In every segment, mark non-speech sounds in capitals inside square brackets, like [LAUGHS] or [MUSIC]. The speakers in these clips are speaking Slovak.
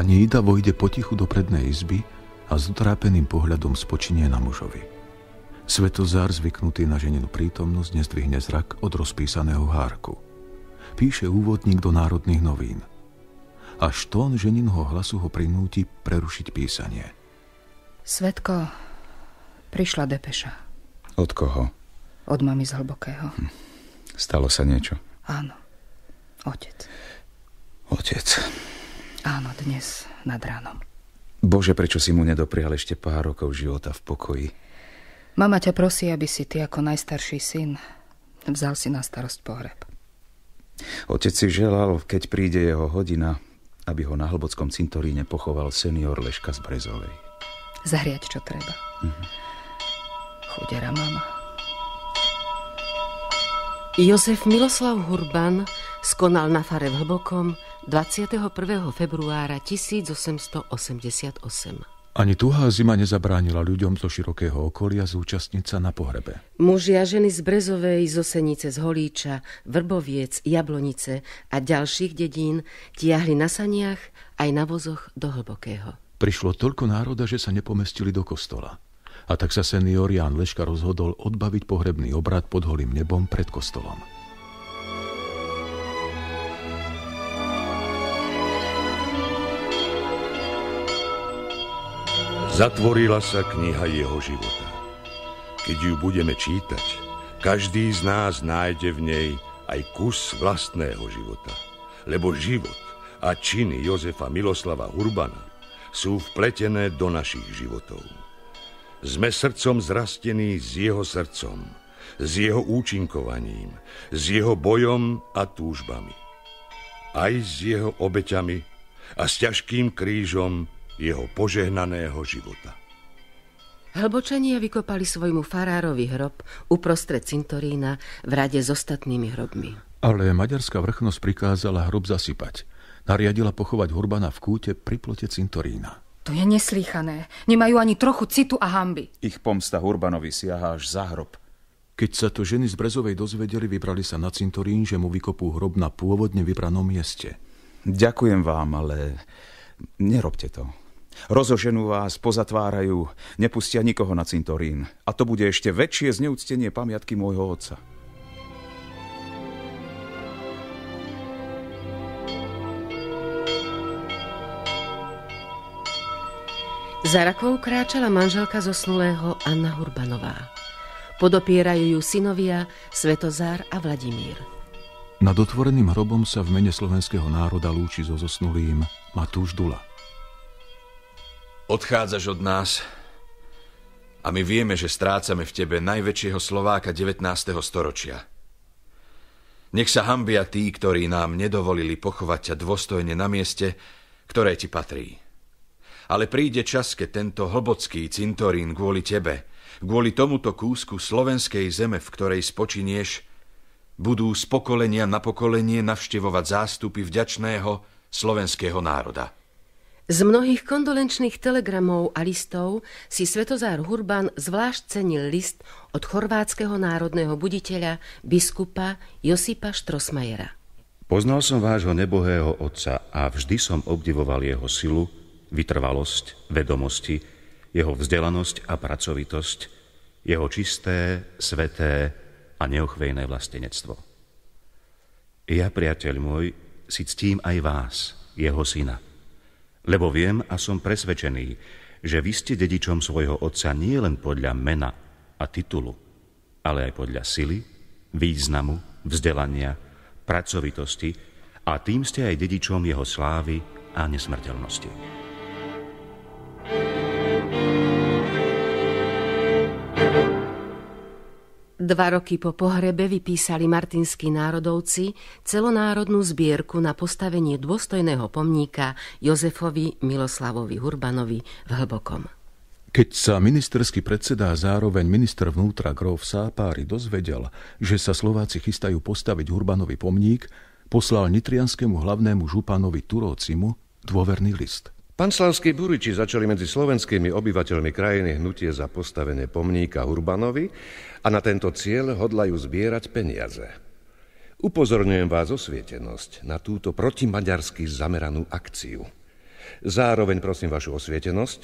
Pani Ida vojde potichu do prednej izby a s utrápeným pohľadom spočinie na mužovi. Svetozár, zvyknutý na ženinu prítomnosť, nezdvihne zrak od rozpísaného hárku. Píše úvodník do národných novín. Až tón ženinho hlasu ho prinúti prerušiť písanie. Svetko, prišla depeša. Od koho? Od mami z Hlbokého. Hm. Stalo sa niečo? Áno. Otec. Otec. Áno, dnes nad ránom. Bože, prečo si mu nedoprial ešte pár rokov života v pokoji? Mama ťa prosí, aby si ty ako najstarší syn vzal si na starosť pohreb. Otec si želal, keď príde jeho hodina, aby ho na hlbockom cintoríne pochoval senior Leška z Brezovej. Zahriať, čo treba. Mhm. Chudera mama. Jozef Miloslav Hurban skonal na fare v Hlbokom 21. februára 1888. Ani tuhá zima nezabránila ľuďom zo širokého okolia zúčastniť sa na pohrebe. Muži a ženy z Brezovej, z Osenice, z Holíča, Vrboviec, Jablonice a ďalších dedín tiahli na saniach aj na vozoch do Hlbokého. Prišlo toľko národa, že sa nepomestili do kostola. A tak sa senior Jan Leška rozhodol odbaviť pohrebný obrad pod holým nebom pred kostolom. zatvorila sa kniha jeho života. Keď ju budeme čítať, každý z nás nájde v nej aj kus vlastného života. Lebo život a činy Jozefa Miloslava Urbana sú vpletené do našich životov. Sme srdcom zrastení s jeho srdcom, s jeho účinkovaním, s jeho bojom a túžbami. Aj s jeho obeťami a s ťažkým krížom jeho požehnaného života. Hlbočania vykopali svojmu farárovi hrob uprostred cintorína v rade s ostatnými hrobmi. Ale maďarská vrchnosť prikázala hrob zasypať. Nariadila pochovať Hurbana v kúte pri plote cintorína. To je neslýchané. Nemajú ani trochu citu a hamby. Ich pomsta Hurbanovi siaha až za hrob. Keď sa to ženy z Brezovej dozvedeli, vybrali sa na cintorín, že mu vykopú hrob na pôvodne vybranom mieste. Ďakujem vám, ale nerobte to. Rozoženú vás, pozatvárajú, nepustia nikoho na cintorín. A to bude ešte väčšie zneúctenie pamiatky môjho otca. Za rakou kráčala manželka zosnulého Anna Hurbanová. Podopierajú ju synovia Svetozár a Vladimír. Nad otvoreným hrobom sa v mene slovenského národa lúči so zosnulým Matúš Dula. Odchádzaš od nás a my vieme, že strácame v tebe najväčšieho Slováka 19. storočia. Nech sa hambia tí, ktorí nám nedovolili pochovať ťa dôstojne na mieste, ktoré ti patrí. Ale príde čas, keď tento hlbocký cintorín kvôli tebe, kvôli tomuto kúsku slovenskej zeme, v ktorej spočinieš, budú z pokolenia na pokolenie navštevovať zástupy vďačného slovenského národa. Z mnohých kondolenčných telegramov a listov si Svetozár Hurban zvlášť cenil list od chorvátskeho národného buditeľa biskupa Josipa Štrosmajera. Poznal som vášho nebohého otca a vždy som obdivoval jeho silu, vytrvalosť, vedomosti, jeho vzdelanosť a pracovitosť, jeho čisté, sveté a neochvejné vlastenectvo. Ja, priateľ môj, si ctím aj vás, jeho syna – lebo viem a som presvedčený, že vy ste dedičom svojho otca nie len podľa mena a titulu, ale aj podľa sily, významu, vzdelania, pracovitosti a tým ste aj dedičom jeho slávy a nesmrteľnosti. Dva roky po pohrebe vypísali martinskí národovci celonárodnú zbierku na postavenie dôstojného pomníka Jozefovi Miloslavovi Hurbanovi v Hlbokom. Keď sa ministerský predseda a zároveň minister vnútra Grof Sápári dozvedel, že sa Slováci chystajú postaviť Hurbanovi pomník, poslal nitrianskému hlavnému županovi Turócimu dôverný list – Panslavskí buriči začali medzi slovenskými obyvateľmi krajiny hnutie za postavenie pomníka Hurbanovi a na tento cieľ hodlajú zbierať peniaze. Upozorňujem vás osvietenosť na túto protimaďarsky zameranú akciu. Zároveň prosím vašu osvietenosť,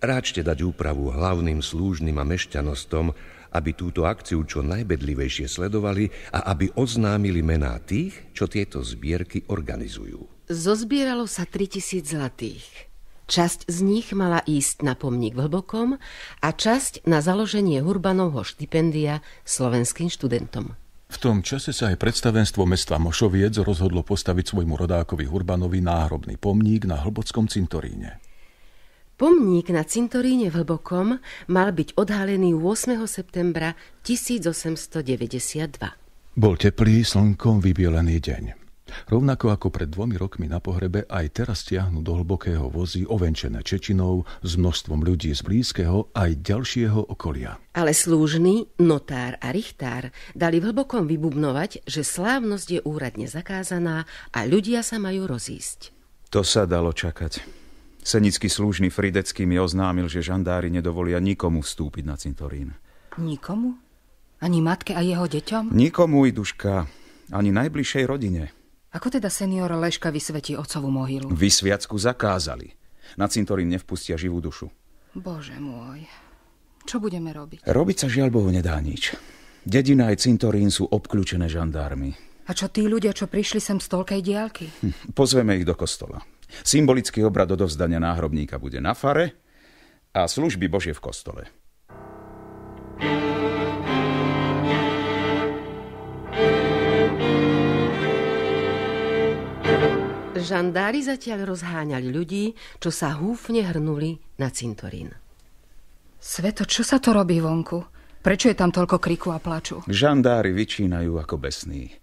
ráčte dať úpravu hlavným slúžnym a mešťanostom, aby túto akciu čo najbedlivejšie sledovali a aby oznámili mená tých, čo tieto zbierky organizujú. Zozbieralo sa 3000 zlatých. Časť z nich mala ísť na pomník v Hlbokom a časť na založenie Hurbanovho štipendia slovenským študentom. V tom čase sa aj predstavenstvo mesta Mošoviec rozhodlo postaviť svojmu rodákovi Hurbanovi náhrobný pomník na Hlbockom cintoríne. Pomník na cintoríne v Hlbokom mal byť odhalený 8. septembra 1892. Bol teplý, slnkom vybielený deň. Rovnako ako pred dvomi rokmi na pohrebe, aj teraz tiahnu do hlbokého vozy ovenčené Čečinou s množstvom ľudí z blízkeho aj ďalšieho okolia. Ale slúžny, notár a richtár dali v hlbokom vybubnovať, že slávnosť je úradne zakázaná a ľudia sa majú rozísť. To sa dalo čakať. Senický slúžny Fridecký mi oznámil, že žandári nedovolia nikomu vstúpiť na cintorín. Nikomu? Ani matke a jeho deťom? Nikomu, Iduška. Ani najbližšej rodine. Ako teda senior Leška vysvetí otcovú mohylu? Vysviacku zakázali. Na cintorín nevpustia živú dušu. Bože môj, čo budeme robiť? Robiť sa žiaľ Bohu nedá nič. Dedina aj cintorín sú obklúčené žandármi. A čo tí ľudia, čo prišli sem z toľkej diálky? Hm, pozveme ich do kostola. Symbolický obrad odovzdania náhrobníka bude na fare a služby Božie v kostole. thank you Žandári zatiaľ rozháňali ľudí, čo sa húfne hrnuli na cintorín. Sveto, čo sa to robí vonku? Prečo je tam toľko kriku a plaču? Žandári vyčínajú ako besní.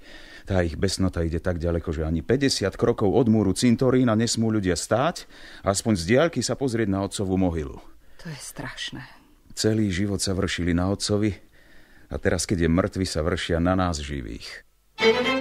Tá ich besnota ide tak ďaleko, že ani 50 krokov od múru cintorína nesmú ľudia stáť, aspoň z diaľky sa pozrieť na otcovú mohylu. To je strašné. Celý život sa vršili na otcovi a teraz, keď je mŕtvy, sa vršia na nás živých. thank you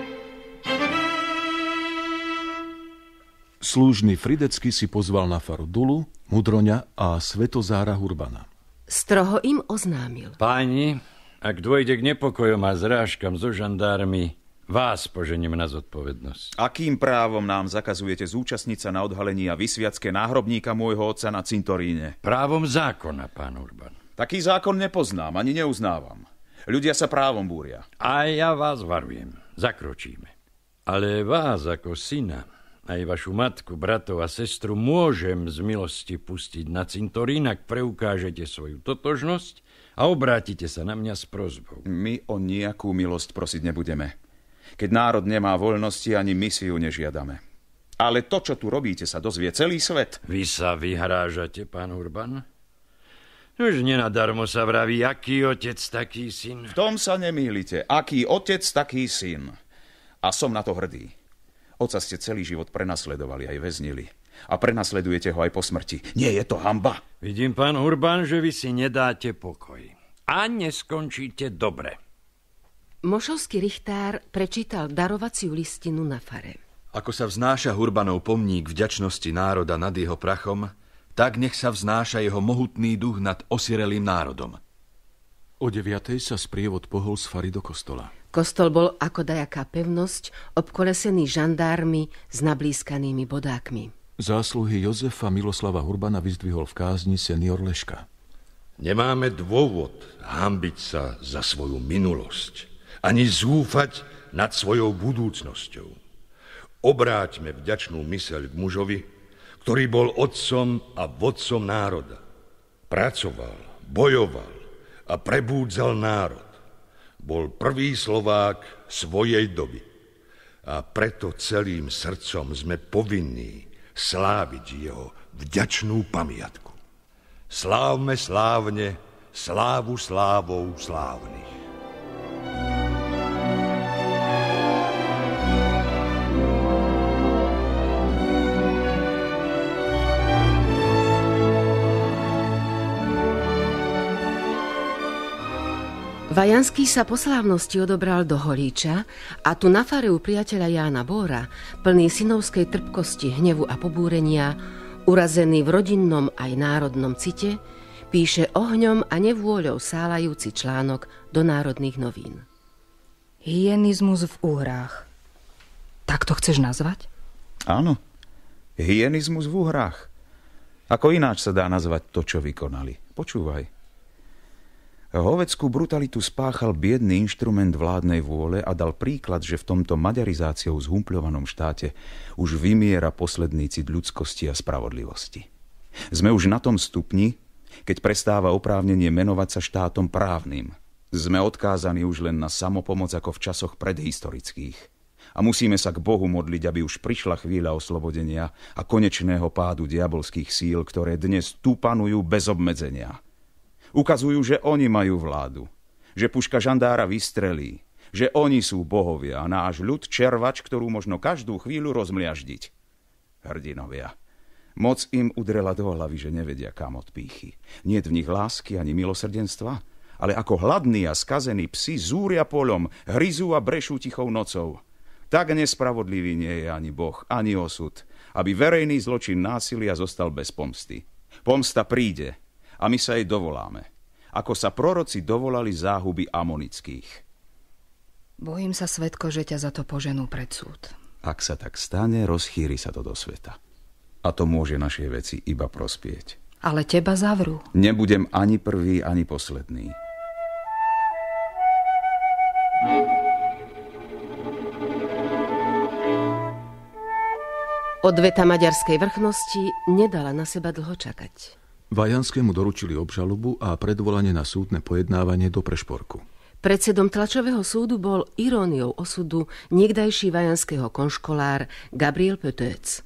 Slúžny Fridecký si pozval na faru Dulu, Mudroňa a Svetozára Hurbana. Stroho im oznámil. Páni, ak dôjde k nepokojom a zrážkam so žandármi, vás požením na zodpovednosť. Akým právom nám zakazujete zúčastniť sa na odhalení a vysviacké náhrobníka môjho otca na cintoríne? Právom zákona, pán Urban. Taký zákon nepoznám, ani neuznávam. Ľudia sa právom búria. A ja vás varujem. Zakročíme. Ale vás ako syna aj vašu matku, bratov a sestru môžem z milosti pustiť na cintorín, ak preukážete svoju totožnosť a obrátite sa na mňa s prozbou. My o nejakú milosť prosiť nebudeme. Keď národ nemá voľnosti, ani my si ju nežiadame. Ale to, čo tu robíte, sa dozvie celý svet. Vy sa vyhrážate, pán Urban? Už nenadarmo sa vraví, aký otec, taký syn. V tom sa nemýlite. Aký otec, taký syn. A som na to hrdý. Oca ste celý život prenasledovali aj väznili. A prenasledujete ho aj po smrti. Nie je to hamba. Vidím, pán Urban, že vy si nedáte pokoj. A neskončíte dobre. Mošovský richtár prečítal darovaciu listinu na fare. Ako sa vznáša Hurbanov pomník vďačnosti národa nad jeho prachom, tak nech sa vznáša jeho mohutný duch nad osirelým národom. O 9. sa sprievod pohol z fary do kostola. Kostol bol ako dajaká pevnosť, obkolesený žandármi s nablískanými bodákmi. Zásluhy Jozefa Miloslava Hurbana vyzdvihol v kázni senior Leška. Nemáme dôvod hambiť sa za svoju minulosť, ani zúfať nad svojou budúcnosťou. Obráťme vďačnú myseľ k mužovi, ktorý bol otcom a vodcom národa. Pracoval, bojoval, a prebúdzal národ. Bol prvý Slovák svojej doby. A preto celým srdcom sme povinní sláviť jeho vďačnú pamiatku. Slávme slávne, slávu slávou slávnych. Vajanský sa po slávnosti odobral do Holíča a tu na u priateľa Jána Bóra, plný synovskej trpkosti, hnevu a pobúrenia, urazený v rodinnom aj národnom cite, píše ohňom a nevôľou sálajúci článok do národných novín. Hyenizmus v úhrách. Tak to chceš nazvať? Áno. Hyenizmus v úhrách. Ako ináč sa dá nazvať to, čo vykonali? Počúvaj. Hoveckú brutalitu spáchal biedný inštrument vládnej vôle a dal príklad, že v tomto maďarizáciou zhumpľovanom štáte už vymiera posledný cit ľudskosti a spravodlivosti. Sme už na tom stupni, keď prestáva oprávnenie menovať sa štátom právnym. Sme odkázaní už len na samopomoc ako v časoch predhistorických. A musíme sa k Bohu modliť, aby už prišla chvíľa oslobodenia a konečného pádu diabolských síl, ktoré dnes tupanujú panujú bez obmedzenia – Ukazujú, že oni majú vládu. Že puška žandára vystrelí. Že oni sú bohovia a náš ľud červač, ktorú možno každú chvíľu rozmliaždiť. Hrdinovia. Moc im udrela do hlavy, že nevedia kam od pýchy. Niet v nich lásky ani milosrdenstva, ale ako hladní a skazení psi zúria polom, hryzú a brešú tichou nocou. Tak nespravodlivý nie je ani Boh, ani osud, aby verejný zločin násilia zostal bez pomsty. Pomsta príde, a my sa jej dovoláme. Ako sa proroci dovolali záhuby amonických. Bojím sa, Svetko, že ťa za to poženú pred súd. Ak sa tak stane, rozchýri sa to do sveta. A to môže našej veci iba prospieť. Ale teba zavrú. Nebudem ani prvý, ani posledný. Odveta maďarskej vrchnosti nedala na seba dlho čakať. Vajanskému doručili obžalobu a predvolanie na súdne pojednávanie do Prešporku. Predsedom tlačového súdu bol iróniou osudu niekdajší vajanského konškolár Gabriel Petec.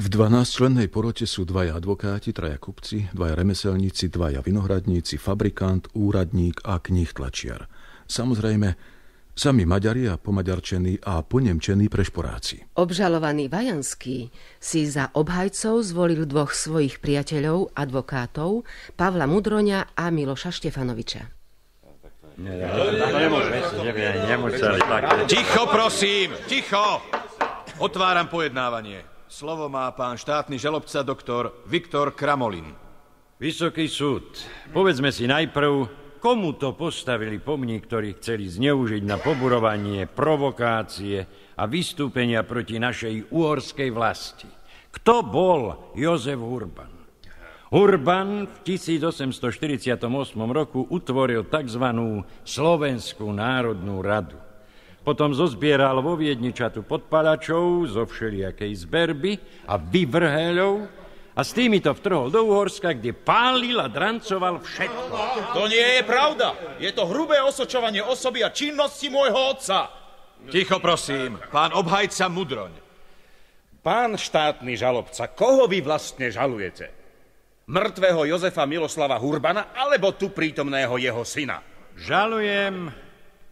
V 12-člennej porote sú dvaja advokáti, traja kupci, dvaja remeselníci, dvaja vinohradníci, fabrikant, úradník a tlačiar. Samozrejme, Sami Maďari a pomaďarčení a ponemčení prešporáci. Obžalovaný Vajanský si za obhajcov zvolil dvoch svojich priateľov, advokátov, Pavla Mudroňa a Miloša Štefanoviča. Ticho, prosím, ticho! Otváram pojednávanie. Slovo má pán štátny žalobca doktor Viktor Kramolin. Vysoký súd, povedzme si najprv, komu to postavili pomník, ktorý chceli zneužiť na poburovanie, provokácie a vystúpenia proti našej uhorskej vlasti. Kto bol Jozef Urban? Urban v 1848 roku utvoril tzv. Slovenskú národnú radu. Potom zozbieral vo Viedničatu podpalačov zo všelijakej zberby a vyvrheľov, a s to vtrhol do Uhorska, kde pálil a drancoval všetko. To nie je pravda. Je to hrubé osočovanie osoby a činnosti môjho otca. Ticho prosím, pán obhajca Mudroň. Pán štátny žalobca, koho vy vlastne žalujete? Mŕtvého Jozefa Miloslava Hurbana alebo tu prítomného jeho syna? Žalujem,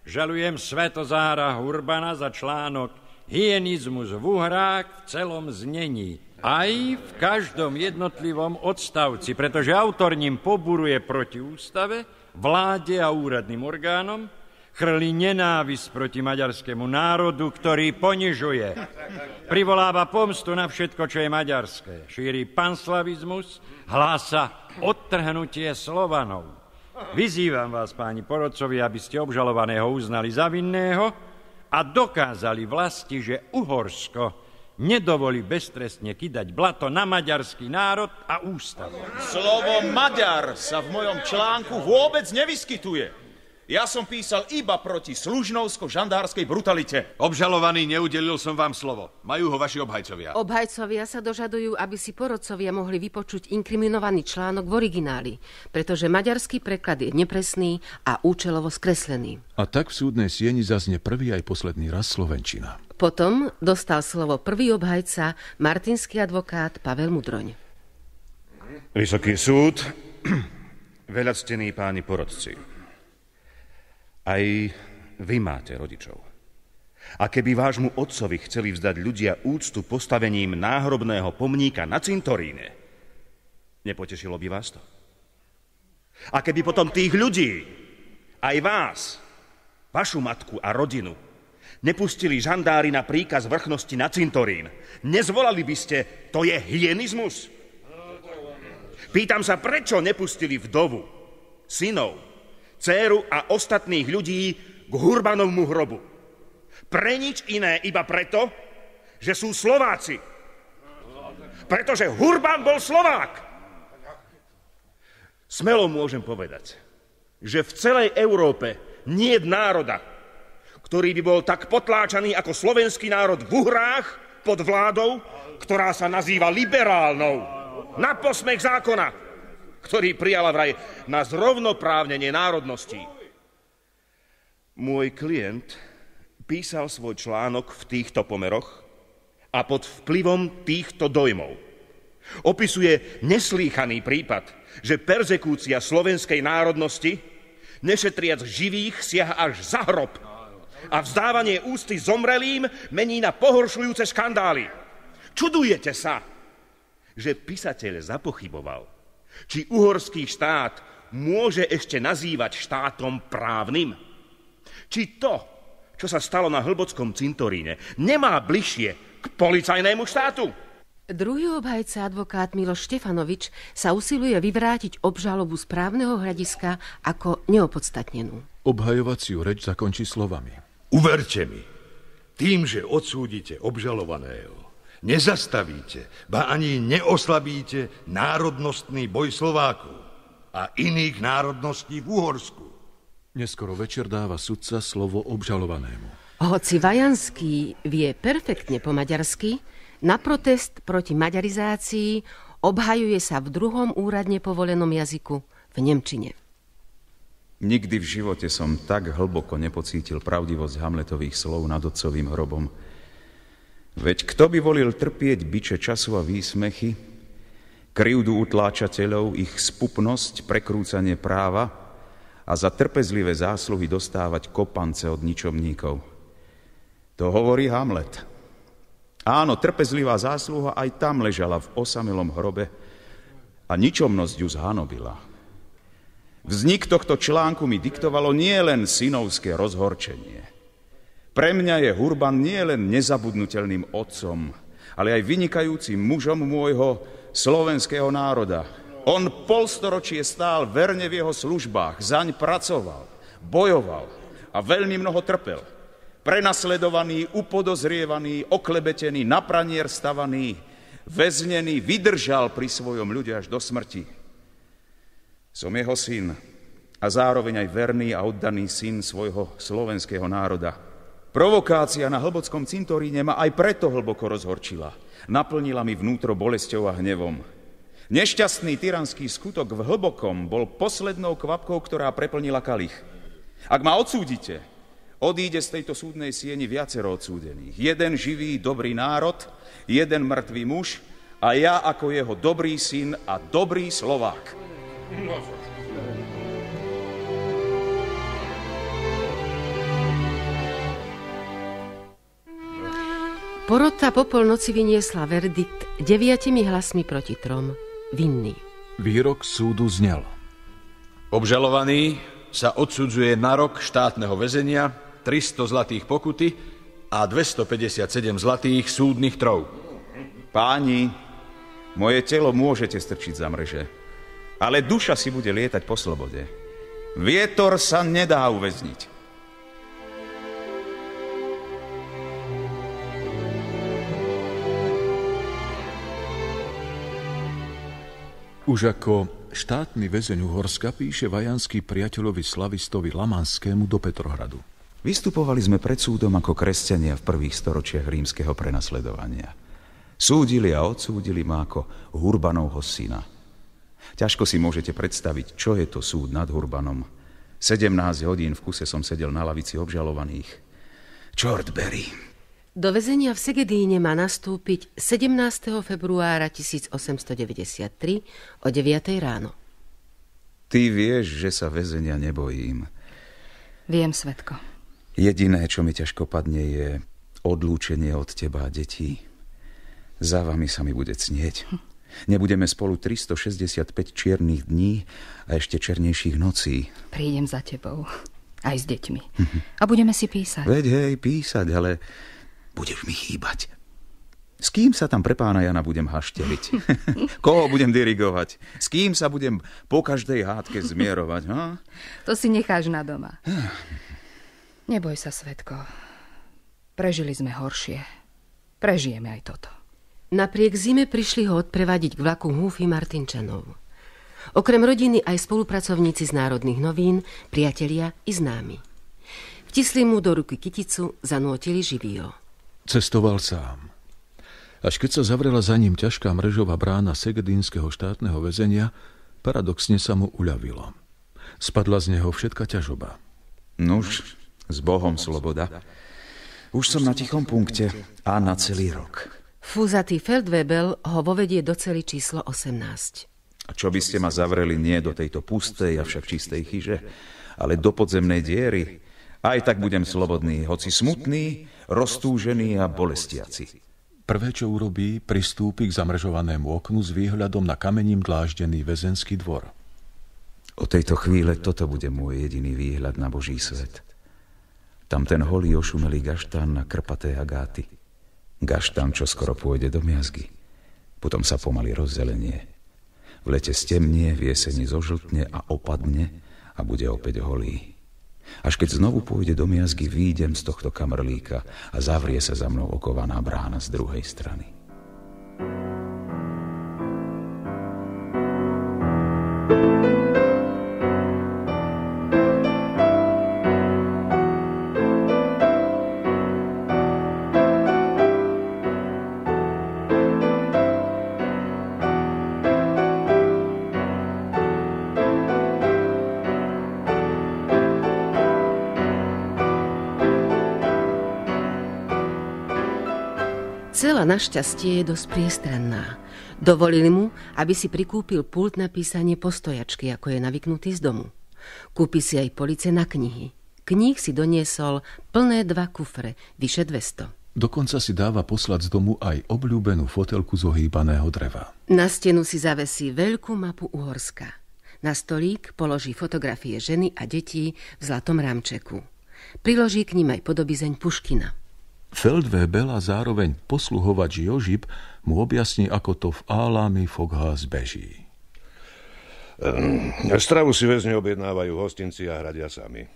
žalujem Svetozára Hurbana za článok Hyenizmus v Uhrách v celom znení aj v každom jednotlivom odstavci, pretože autor ním poburuje proti ústave, vláde a úradným orgánom, chrli nenávisť proti maďarskému národu, ktorý ponižuje. Privoláva pomstu na všetko, čo je maďarské. Šíri panslavizmus, hlása odtrhnutie Slovanov. Vyzývam vás, páni porodcovi, aby ste obžalovaného uznali za vinného a dokázali vlasti, že Uhorsko nedovolí beztrestne kydať blato na maďarský národ a ústav. Slovo Maďar sa v mojom článku vôbec nevyskytuje. Ja som písal iba proti služnovsko-žandárskej brutalite. Obžalovaný, neudelil som vám slovo. Majú ho vaši obhajcovia. Obhajcovia sa dožadujú, aby si porodcovia mohli vypočuť inkriminovaný článok v origináli, pretože maďarský preklad je nepresný a účelovo skreslený. A tak v súdnej sieni zazne prvý aj posledný raz Slovenčina. Potom dostal slovo prvý obhajca, martinský advokát Pavel Mudroň. Vysoký súd, [CLEARS THROAT] veľactení páni porodci. Aj vy máte rodičov. A keby vášmu otcovi chceli vzdať ľudia úctu postavením náhrobného pomníka na cintoríne, nepotešilo by vás to? A keby potom tých ľudí, aj vás, vašu matku a rodinu, nepustili žandári na príkaz vrchnosti na cintorín, nezvolali by ste, to je hyenizmus? Pýtam sa, prečo nepustili vdovu, synov, dceru a ostatných ľudí k Hurbanovmu hrobu. Pre nič iné, iba preto, že sú Slováci. Pretože Hurban bol Slovák. Smelo môžem povedať, že v celej Európe nie je národa, ktorý by bol tak potláčaný ako slovenský národ v Uhrách pod vládou, ktorá sa nazýva liberálnou. Na posmech zákona ktorý prijala vraj na zrovnoprávnenie národností. Môj klient písal svoj článok v týchto pomeroch a pod vplyvom týchto dojmov. Opisuje neslýchaný prípad, že perzekúcia slovenskej národnosti, nešetriac živých, siaha až za hrob a vzdávanie ústy zomrelým mení na pohoršujúce škandály. Čudujete sa, že písateľ zapochyboval či uhorský štát môže ešte nazývať štátom právnym? Či to, čo sa stalo na Hlbockom cintoríne, nemá bližšie k policajnému štátu? Druhý obhajca advokát Miloš Štefanovič sa usiluje vyvrátiť obžalobu z právneho hľadiska ako neopodstatnenú. Obhajovaciu reč zakončí slovami. Uverte mi, tým, že odsúdite obžalovaného, nezastavíte, ba ani neoslabíte národnostný boj Slovákov a iných národností v Uhorsku. Neskoro večer dáva sudca slovo obžalovanému. Hoci Vajanský vie perfektne po maďarsky, na protest proti maďarizácii obhajuje sa v druhom úradne povolenom jazyku v Nemčine. Nikdy v živote som tak hlboko nepocítil pravdivosť Hamletových slov nad otcovým hrobom, Veď kto by volil trpieť biče času a výsmechy, krivdu utláčateľov, ich spupnosť, prekrúcanie práva a za trpezlivé zásluhy dostávať kopance od ničomníkov. To hovorí Hamlet. Áno, trpezlivá zásluha aj tam ležala v osamelom hrobe a ničomnosť ju zhanobila. Vznik tohto článku mi diktovalo nielen synovské rozhorčenie – pre mňa je Hurban nie len nezabudnutelným otcom, ale aj vynikajúcim mužom môjho slovenského národa. On polstoročie stál verne v jeho službách, zaň pracoval, bojoval a veľmi mnoho trpel. Prenasledovaný, upodozrievaný, oklebetený, napranier stavaný, väznený, vydržal pri svojom ľude až do smrti. Som jeho syn a zároveň aj verný a oddaný syn svojho slovenského národa. Provokácia na hlbockom cintoríne ma aj preto hlboko rozhorčila. Naplnila mi vnútro bolesťou a hnevom. Nešťastný tyranský skutok v hlbokom bol poslednou kvapkou, ktorá preplnila kalich. Ak ma odsúdite, odíde z tejto súdnej sieni viacero odsúdených. Jeden živý, dobrý národ, jeden mŕtvý muž a ja ako jeho dobrý syn a dobrý Slovák. No. Porota po polnoci vyniesla verdikt deviatimi hlasmi proti trom. Vinný. Výrok súdu znel. Obžalovaný sa odsudzuje na rok štátneho väzenia, 300 zlatých pokuty a 257 zlatých súdnych trov. Páni, moje telo môžete strčiť za mreže, ale duša si bude lietať po slobode. Vietor sa nedá uväzniť. Už ako štátny väzeň Uhorska píše Vajanský priateľovi Slavistovi Lamanskému do Petrohradu. Vystupovali sme pred súdom ako kresťania v prvých storočiach rímskeho prenasledovania. Súdili a odsúdili ma ako Hurbanovho syna. Ťažko si môžete predstaviť, čo je to súd nad Hurbanom. 17 hodín v kuse som sedel na lavici obžalovaných. Čort Berry, do vezenia v Segedíne má nastúpiť 17. februára 1893 o 9. ráno. Ty vieš, že sa vezenia nebojím. Viem, Svetko. Jediné, čo mi ťažko padne, je odlúčenie od teba a detí. Za vami sa mi bude cnieť. Hm. Nebudeme spolu 365 čiernych dní a ešte černejších nocí. Prídem za tebou. Aj s deťmi. Mhm. A budeme si písať. Veď hej, písať, ale budeš mi chýbať. S kým sa tam pre pána Jana budem hašteliť? [LAUGHS] Koho budem dirigovať? S kým sa budem po každej hádke zmierovať? Ha? To si necháš na doma. Neboj sa, Svetko. Prežili sme horšie. Prežijeme aj toto. Napriek zime prišli ho odprevadiť k vlaku húfy Martinčanov. Okrem rodiny aj spolupracovníci z Národných novín, priatelia i známi. Vtisli mu do ruky kyticu, zanútili živýho. Cestoval sám. Až keď sa zavrela za ním ťažká mrežová brána Segedínskeho štátneho väzenia, paradoxne sa mu uľavilo. Spadla z neho všetka ťažoba. Nuž, s Bohom, Sloboda. Už som na tichom punkte a na celý rok. Fúzatý Feldwebel ho vovedie do celý číslo 18. A čo by ste ma zavreli nie do tejto pustej, a však čistej chyže, ale do podzemnej diery, aj tak budem slobodný, hoci smutný, roztúžený a bolestiaci. Prvé, čo urobí, pristúpi k zamržovanému oknu s výhľadom na kamením dláždený väzenský dvor. O tejto chvíle toto bude môj jediný výhľad na Boží svet. Tam ten holý ošumelý gaštán na krpaté agáty. Gaštán, čo skoro pôjde do miazgy. Potom sa pomaly rozzelenie. V lete stemnie, v jeseni zožltne a opadne a bude opäť holý. Až keď znovu pôjde do miazgy, výjdem z tohto kamrlíka a zavrie sa za mnou okovaná brána z druhej strany. Našťastie je dosť priestranná. Dovolili mu, aby si prikúpil pult na písanie postojačky, ako je navyknutý z domu. Kúpi si aj police na knihy. Kníh si doniesol plné dva kufre, vyše 200. Dokonca si dáva poslať z domu aj obľúbenú fotelku z ohýbaného dreva. Na stenu si zavesí veľkú mapu Uhorska. Na stolík položí fotografie ženy a detí v zlatom rámčeku. Priloží k ním aj podobizeň Puškina. Feldwebel a zároveň posluhovač Jožib mu objasní, ako to v Álami Foghás beží. Um, stravu si väzne objednávajú hostinci a hradia sami.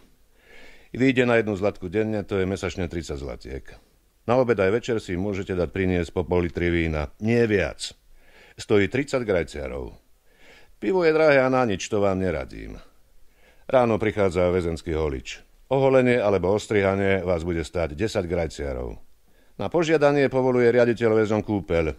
Vyjde na jednu zlatku denne, to je mesačne 30 zlatiek. Na obed aj večer si môžete dať priniesť po pol litri vína. Nie viac. Stojí 30 grajciarov. Pivo je drahé a na nič, to vám neradím. Ráno prichádza väzenský holič. Oholenie alebo ostrihanie vás bude stáť 10 grajciarov. Na požiadanie povoluje riaditeľ väzom kúpeľ.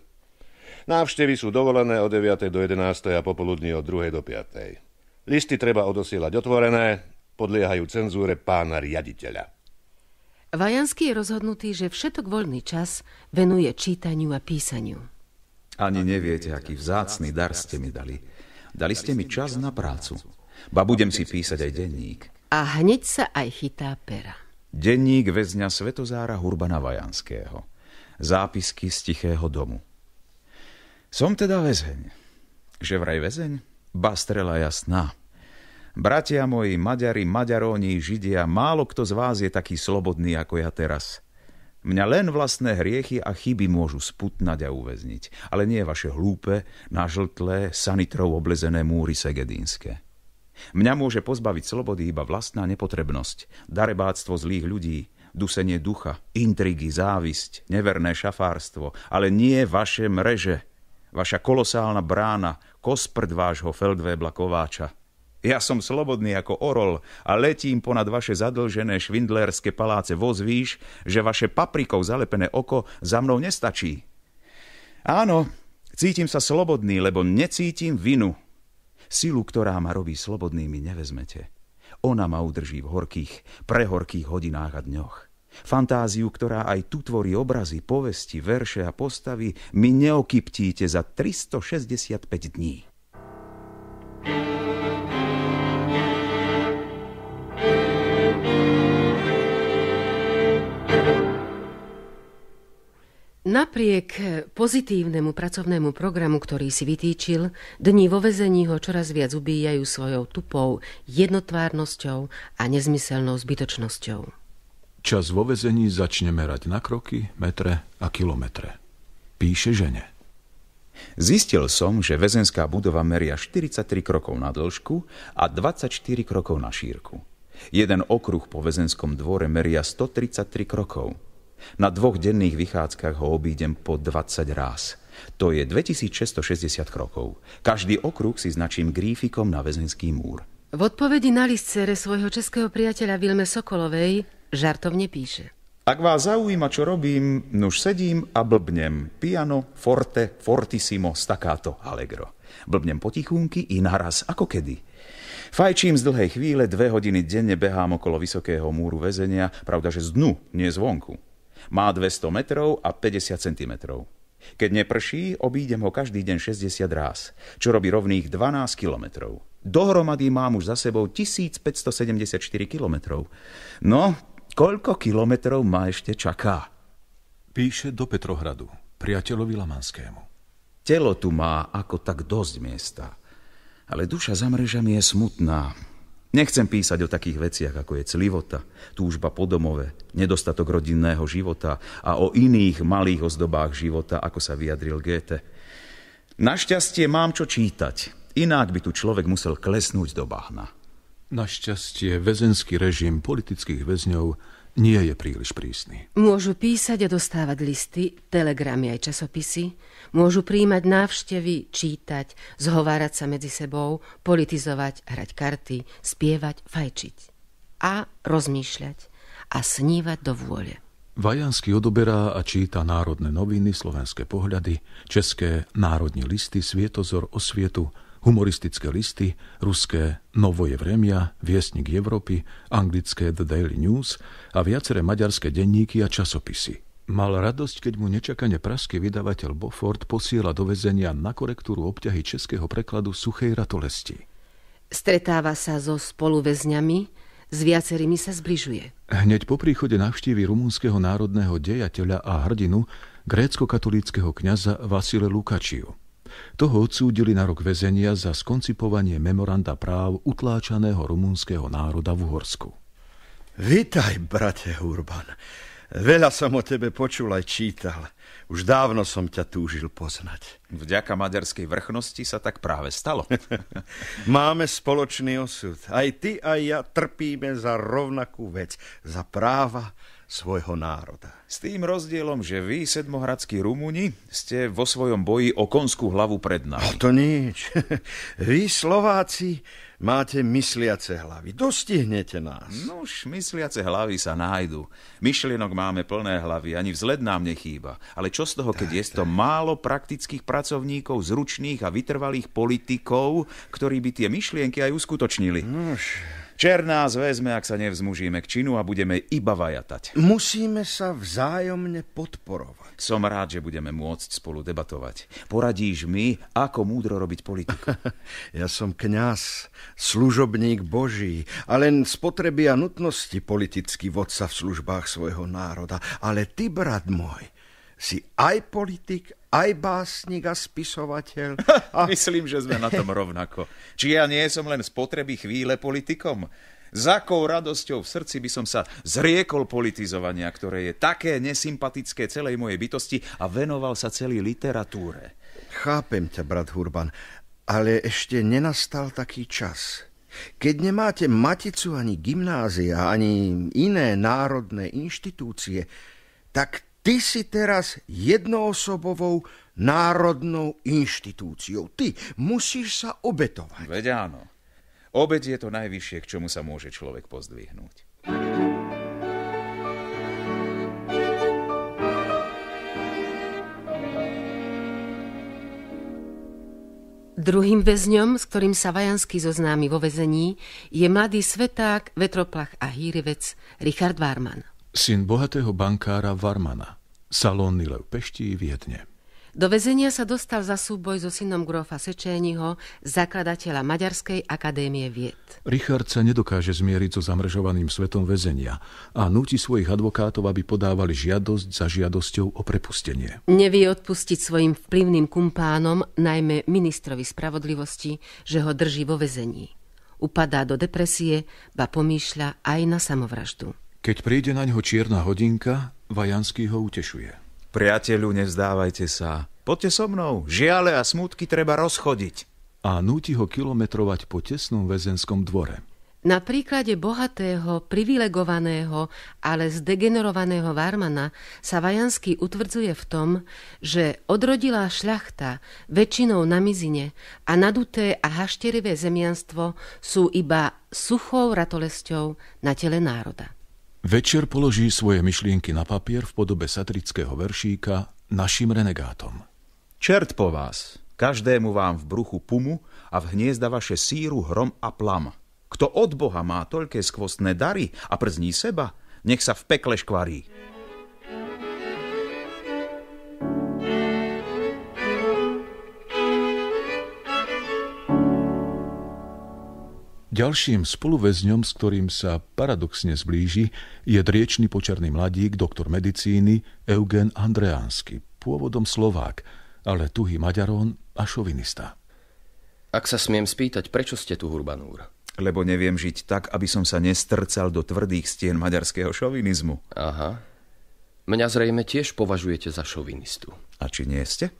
Návštevy sú dovolené od 9. do 11. a popoludní od 2. do 5. Listy treba odosielať otvorené, podliehajú cenzúre pána riaditeľa. Vajanský je rozhodnutý, že všetok voľný čas venuje čítaniu a písaniu. Ani neviete, aký vzácny dar ste mi dali. Dali ste mi čas na prácu. Ba budem si písať aj denník a hneď sa aj chytá pera. Denník väzňa Svetozára Hurbana Vajanského. Zápisky z tichého domu. Som teda väzeň. Že vraj väzeň? Bastrela jasná. Bratia moji, Maďari, Maďaróni, Židia, málo kto z vás je taký slobodný ako ja teraz. Mňa len vlastné hriechy a chyby môžu sputnať a uväzniť, ale nie vaše hlúpe, nažltlé, sanitrov oblezené múry segedínske. Mňa môže pozbaviť slobody iba vlastná nepotrebnosť, darebáctvo zlých ľudí, dusenie ducha, intrigy, závisť, neverné šafárstvo, ale nie vaše mreže, vaša kolosálna brána, kosprd vášho Feldvébla Kováča. Ja som slobodný ako orol a letím ponad vaše zadlžené švindlerské paláce vo zvýš, že vaše paprikou zalepené oko za mnou nestačí. Áno, cítim sa slobodný, lebo necítim vinu, Silu, ktorá ma robí slobodnými nevezmete. Ona ma udrží v horkých, prehorkých hodinách a dňoch. Fantáziu, ktorá aj tu tvorí obrazy, povesti, verše a postavy, mi neokyptíte za 365 dní. thank you Napriek pozitívnemu pracovnému programu, ktorý si vytýčil, dni vo vezení ho čoraz viac ubíjajú svojou tupou, jednotvárnosťou a nezmyselnou zbytočnosťou. Čas vo vezení začne merať na kroky, metre a kilometre. Píše žene. Zistil som, že väzenská budova meria 43 krokov na dĺžku a 24 krokov na šírku. Jeden okruh po väzenskom dvore meria 133 krokov – na dvoch denných vychádzkach ho obídem po 20 ráz. To je 2660 krokov. Každý okruh si značím grífikom na väzenský múr. V odpovedi na list cere svojho českého priateľa Vilme Sokolovej žartovne píše. Ak vás zaujíma, čo robím, nuž sedím a blbnem. Piano, forte, fortissimo, staccato, allegro. Blbnem potichúnky i naraz, ako kedy. Fajčím z dlhej chvíle, dve hodiny denne behám okolo vysokého múru väzenia, pravda, že z dnu, nie zvonku. Má 200 metrov a 50 cm. Keď neprší, obídem ho každý deň 60 ráz, čo robí rovných 12 kilometrov. Dohromady mám už za sebou 1574 kilometrov. No, koľko kilometrov ma ešte čaká? Píše do Petrohradu, priateľovi Lamanskému. Telo tu má ako tak dosť miesta, ale duša za mrežami je smutná. Nechcem písať o takých veciach, ako je clivota, túžba po domove, nedostatok rodinného života a o iných malých ozdobách života, ako sa vyjadril Goethe. Našťastie mám čo čítať, inak by tu človek musel klesnúť do bahna. Našťastie väzenský režim politických väzňov nie je príliš prísny. Môžu písať a dostávať listy, telegramy aj časopisy, môžu príjmať návštevy, čítať, zhovárať sa medzi sebou, politizovať, hrať karty, spievať, fajčiť a rozmýšľať a snívať do vôle. Vajansky odoberá a číta národné noviny, slovenské pohľady, české národní listy, svietozor osvietu, humoristické listy, ruské Novoje vremia, Viesnik Európy, anglické The Daily News a viaceré maďarské denníky a časopisy. Mal radosť, keď mu nečakane praský vydavateľ Bofort posiela do väzenia na korektúru obťahy českého prekladu Suchej ratolesti. Stretáva sa so spoluväzňami, s viacerými sa zbližuje. Hneď po príchode navštívi rumúnskeho národného dejateľa a hrdinu grécko-katolíckého kniaza Vasile Lukačiu. Toho odsúdili na rok väzenia za skoncipovanie memoranda práv utláčaného rumunského národa v Uhorsku. Vitaj, brate Urban. Veľa som o tebe počul aj čítal. Už dávno som ťa túžil poznať. Vďaka maďarskej vrchnosti sa tak práve stalo. [LAUGHS] Máme spoločný osud. Aj ty, aj ja trpíme za rovnakú vec. Za práva svojho národa. S tým rozdielom, že vy, sedmohradskí Rumúni ste vo svojom boji o konskú hlavu pred nami. No to nič. [LAUGHS] Vy, Slováci, máte mysliace hlavy. Dostihnete nás. Nuž, no mysliace hlavy sa nájdu. Myšlienok máme plné hlavy, ani vzhled nám nechýba. Ale čo z toho, keď tak, je to málo praktických pracovníkov, zručných a vytrvalých politikov, ktorí by tie myšlienky aj uskutočnili? Nuž, Čer nás ak sa nevzmužíme k činu a budeme iba vajatať. Musíme sa vzájomne podporovať. Som rád, že budeme môcť spolu debatovať. Poradíš mi, ako múdro robiť politiku. [LAUGHS] ja som kňaz, služobník Boží a len z potreby a nutnosti politický vodca v službách svojho národa. Ale ty, brat môj, si aj politik, aj básnik a spisovateľ. [LAUGHS] A... Myslím, že sme na tom rovnako. Či ja nie som len spotreby chvíle politikom? Za akou radosťou v srdci by som sa zriekol politizovania, ktoré je také nesympatické celej mojej bytosti a venoval sa celý literatúre. Chápem ťa, brat Hurban, ale ešte nenastal taký čas. Keď nemáte maticu ani gymnázia, ani iné národné inštitúcie, tak Ty si teraz jednoosobovou národnou inštitúciou. Ty musíš sa obetovať. Veď áno. Obed je to najvyššie, k čomu sa môže človek pozdvihnúť. Druhým väzňom, s ktorým sa Vajanský zoznámi vo väzení, je mladý sveták, vetroplach a hýrivec Richard Varman. Syn bohatého bankára Varmana. Salón Nilev Pešti v Viedne. Do väzenia sa dostal za súboj so synom grofa Sečéniho, zakladateľa Maďarskej akadémie vied. Richard sa nedokáže zmieriť so zamržovaným svetom väzenia a núti svojich advokátov, aby podávali žiadosť za žiadosťou o prepustenie. Nevie odpustiť svojim vplyvným kumpánom, najmä ministrovi spravodlivosti, že ho drží vo väzení. Upadá do depresie, ba pomýšľa aj na samovraždu. Keď príde na ňo čierna hodinka, Vajanský ho utešuje. Priateľu, nevzdávajte sa. Poďte so mnou, žiale a smutky treba rozchodiť. A núti ho kilometrovať po tesnom väzenskom dvore. Na príklade bohatého, privilegovaného, ale zdegenerovaného Varmana sa Vajanský utvrdzuje v tom, že odrodilá šľachta, väčšinou na mizine a naduté a hašterivé zemianstvo sú iba suchou ratolesťou na tele národa. Večer položí svoje myšlienky na papier v podobe satrického veršíka našim renegátom. Čert po vás, každému vám v bruchu pumu a v hniezda vaše síru, hrom a plam. Kto od Boha má toľké skvostné dary a przní seba, nech sa v pekle škvarí. Ďalším spoluväzňom, s ktorým sa paradoxne zblíži, je driečný počerný mladík, doktor medicíny Eugen Andreánsky, pôvodom Slovák, ale tuhý Maďarón a šovinista. Ak sa smiem spýtať, prečo ste tu, Hurbanúr? Lebo neviem žiť tak, aby som sa nestrcal do tvrdých stien maďarského šovinizmu. Aha. Mňa zrejme tiež považujete za šovinistu. A či nie ste?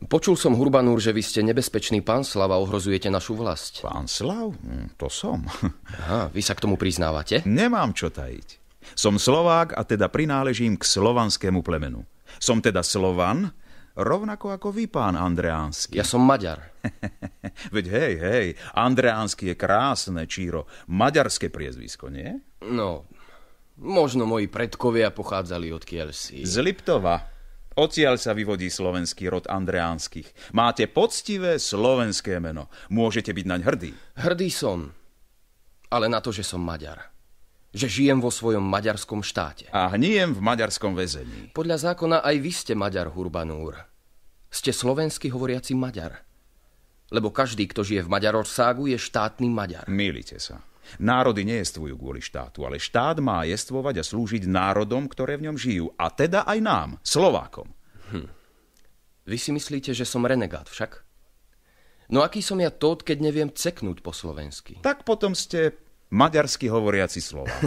Počul som, Hurbanúr, že vy ste nebezpečný pán Slav a ohrozujete našu vlast. Pán Slav? Hm, to som. [LAUGHS] Aha, vy sa k tomu priznávate? Nemám čo tajiť. Som Slovák a teda prináležím k slovanskému plemenu. Som teda Slovan, rovnako ako vy, pán Andreánsky. Ja som Maďar. [LAUGHS] Veď hej, hej, Andreánsky je krásne, Číro. Maďarské priezvisko, nie? No, možno moji predkovia pochádzali od Kielsi. Z Liptova. Odtiaľ sa vyvodí slovenský rod Andreánskych. Máte poctivé slovenské meno. Môžete byť naň hrdý. Hrdý som, ale na to, že som Maďar. Že žijem vo svojom maďarskom štáte. A hnijem v maďarskom väzení. Podľa zákona aj vy ste Maďar, Hurbanúr. Ste slovensky hovoriaci Maďar. Lebo každý, kto žije v Maďarorságu, je štátny Maďar. Mýlite sa. Národy nejestvujú kvôli štátu, ale štát má jestvovať a slúžiť národom, ktoré v ňom žijú. A teda aj nám, Slovákom. Hm. Vy si myslíte, že som renegát však? No aký som ja tot keď neviem ceknúť po slovensky? Tak potom ste maďarsky hovoriaci slova. [LAUGHS]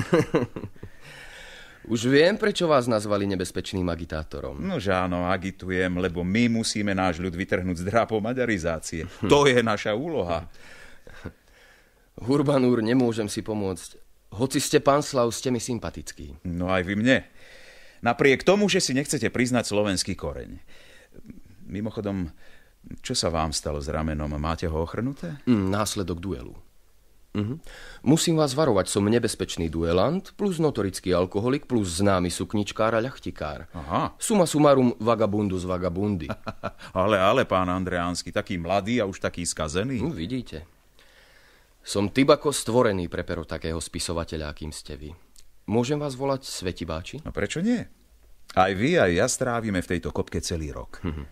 Už viem, prečo vás nazvali nebezpečným agitátorom. No áno, agitujem, lebo my musíme náš ľud vytrhnúť z drápov maďarizácie. Hm. To je naša úloha. Hm. Hurbanúr, nemôžem si pomôcť. Hoci ste pán Slav, ste mi sympatický. No aj vy mne. Napriek tomu, že si nechcete priznať slovenský koreň. Mimochodom, čo sa vám stalo s ramenom? Máte ho ochrnuté? Mm, následok duelu. Mm-hmm. Musím vás varovať, som nebezpečný duelant, plus notorický alkoholik, plus známy sukničkár a ľachtikár. Aha. Suma sumarum vagabundus vagabundy. [LAUGHS] ale, ale, pán Andreánsky, taký mladý a už taký skazený. No, vidíte. Som Tybako stvorený pre pero takého spisovateľa, akým ste vy. Môžem vás volať Svetibáči? No prečo nie? Aj vy, aj ja strávime v tejto kopke celý rok. Hm.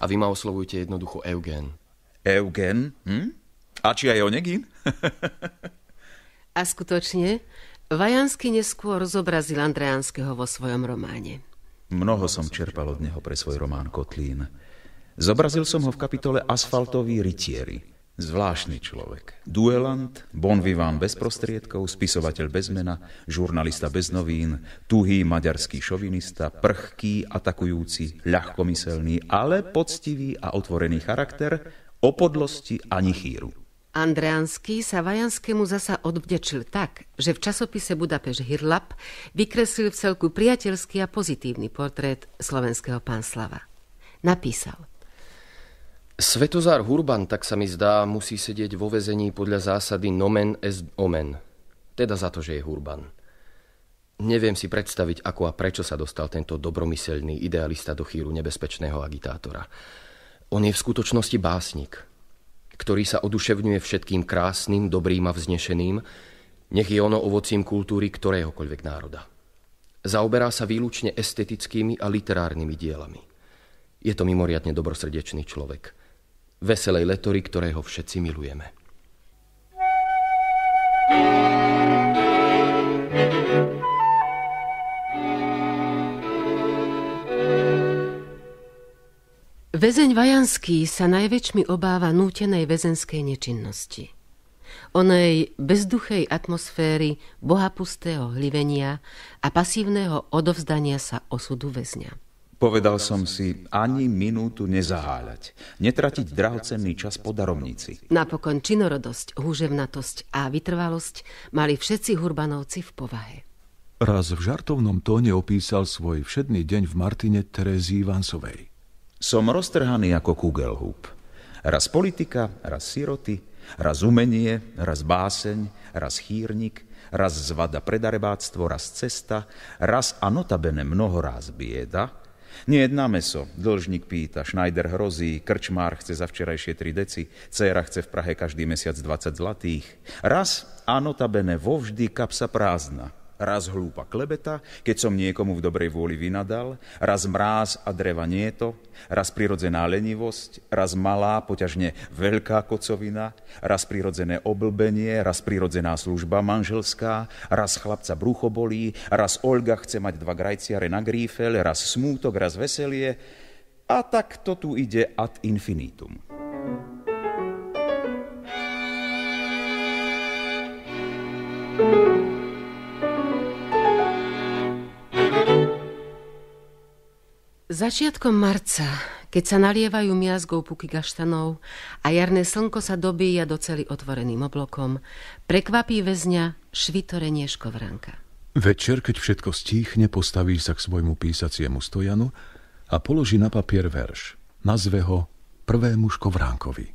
A vy ma oslovujete jednoducho Eugen. Eugen? Hm? A či aj Onegin? [LAUGHS] a skutočne, Vajansky neskôr zobrazil Andreánskeho vo svojom románe. Mnoho som čerpal od neho pre svoj román Kotlín. Zobrazil som ho v kapitole Asfaltoví rytieri – Zvláštny človek. Duelant, bon vivant bez prostriedkov, spisovateľ bez mena, žurnalista bez novín, tuhý maďarský šovinista, prchký, atakujúci, ľahkomyselný, ale poctivý a otvorený charakter, o podlosti ani chýru. Andreanský sa Vajanskému zasa odvdečil tak, že v časopise Budapeš Hirlap vykreslil v celku priateľský a pozitívny portrét slovenského pánslava. Napísal – Svetozár Hurban, tak sa mi zdá, musí sedieť vo vezení podľa zásady nomen est omen. Teda za to, že je Hurban. Neviem si predstaviť, ako a prečo sa dostal tento dobromyselný idealista do chýru nebezpečného agitátora. On je v skutočnosti básnik, ktorý sa oduševňuje všetkým krásnym, dobrým a vznešeným, nech je ono ovocím kultúry ktoréhokoľvek národa. Zaoberá sa výlučne estetickými a literárnymi dielami. Je to mimoriadne dobrosrdečný človek – veselej letory, ktorého všetci milujeme. Väzeň Vajanský sa najväčšmi obáva nútenej väzenskej nečinnosti. Onej bezduchej atmosféry bohapustého hlivenia a pasívneho odovzdania sa osudu väzňa. Povedal som si, ani minútu nezaháľať. Netratiť drahocenný čas po darovnici. Napokon činorodosť, húževnatosť a vytrvalosť mali všetci hurbanovci v povahe. Raz v žartovnom tóne opísal svoj všedný deň v Martine Terezí Ivansovej. Som roztrhaný ako kugelhúb. Raz politika, raz siroty, raz umenie, raz báseň, raz chýrnik, raz zvada predarebáctvo, raz cesta, raz a notabene mnoho bieda – Nejedť na meso, dlžník pýta, Schneider hrozí, krčmár chce za včerajšie tri deci, dcera chce v Prahe každý mesiac 20 zlatých. Raz, a notabene, vovždy kapsa prázdna – raz hlúpa klebeta, keď som niekomu v dobrej vôli vynadal, raz mráz a dreva nieto, raz prirodzená lenivosť, raz malá, poťažne veľká kocovina, raz prirodzené oblbenie, raz prirodzená služba manželská, raz chlapca brucho bolí, raz Olga chce mať dva grajciare na grífel, raz smútok, raz veselie. A tak to tu ide ad infinitum. thank you Začiatkom marca, keď sa nalievajú miazgou puky gaštanov a jarné slnko sa dobíja do celý otvoreným oblokom, prekvapí väzňa švitorenie škovranka. Večer, keď všetko stíchne, postaví sa k svojmu písaciemu stojanu a položí na papier verš. Nazve ho prvému škovránkovi.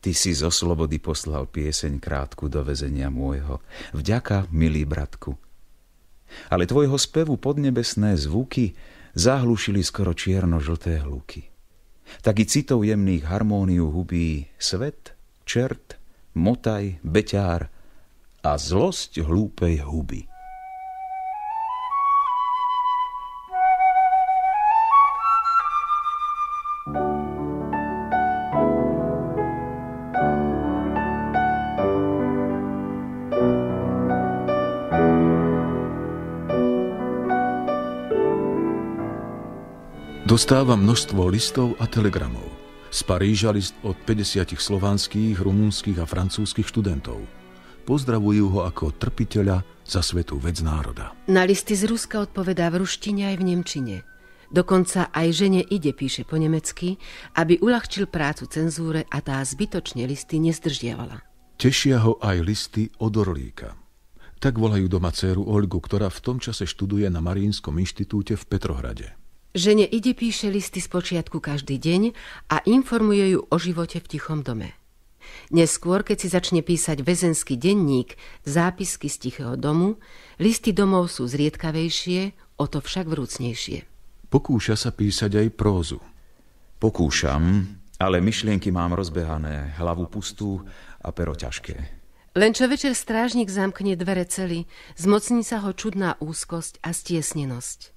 Ty si zo slobody poslal pieseň krátku do väzenia môjho. Vďaka, milý bratku. Ale tvojho spevu podnebesné zvuky zahlušili skoro čierno-žlté hluky. Tak i citov jemných harmóniu hubí svet, čert, motaj, beťár a zlosť hlúpej huby. Dostáva množstvo listov a telegramov. Z Paríža list od 50 slovanských, rumúnskych a francúzskych študentov. Pozdravujú ho ako trpiteľa za svetú vec národa. Na listy z Ruska odpovedá v ruštine aj v nemčine. Dokonca aj žene ide, píše po nemecky, aby uľahčil prácu cenzúre a tá zbytočne listy nezdržiavala. Tešia ho aj listy od Orlíka. Tak volajú doma dceru Olgu, ktorá v tom čase študuje na Marínskom inštitúte v Petrohrade. Žene ide píše listy z počiatku každý deň a informuje ju o živote v tichom dome. Neskôr, keď si začne písať väzenský denník, zápisky z tichého domu, listy domov sú zriedkavejšie, o to však vrúcnejšie. Pokúša sa písať aj prózu. Pokúšam, ale myšlienky mám rozbehané, hlavu pustú a pero ťažké. Len čo večer strážnik zamkne dvere celý, zmocní sa ho čudná úzkosť a stiesnenosť.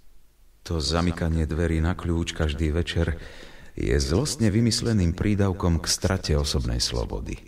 To zamykanie dverí na kľúč každý večer je zlostne vymysleným prídavkom k strate osobnej slobody.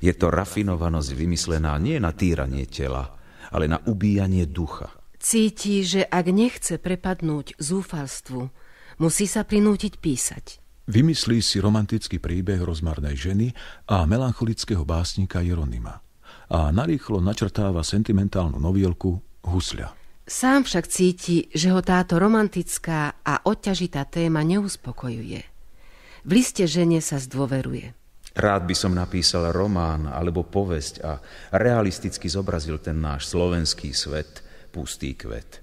Je to rafinovanosť vymyslená nie na týranie tela, ale na ubíjanie ducha. Cíti, že ak nechce prepadnúť zúfalstvu, musí sa prinútiť písať. Vymyslí si romantický príbeh rozmarnej ženy a melancholického básnika Jeronima a narýchlo načrtáva sentimentálnu novielku Husľa. Sám však cíti, že ho táto romantická a odťažitá téma neuspokojuje. V liste žene sa zdôveruje. Rád by som napísal román alebo povesť a realisticky zobrazil ten náš slovenský svet, pustý kvet.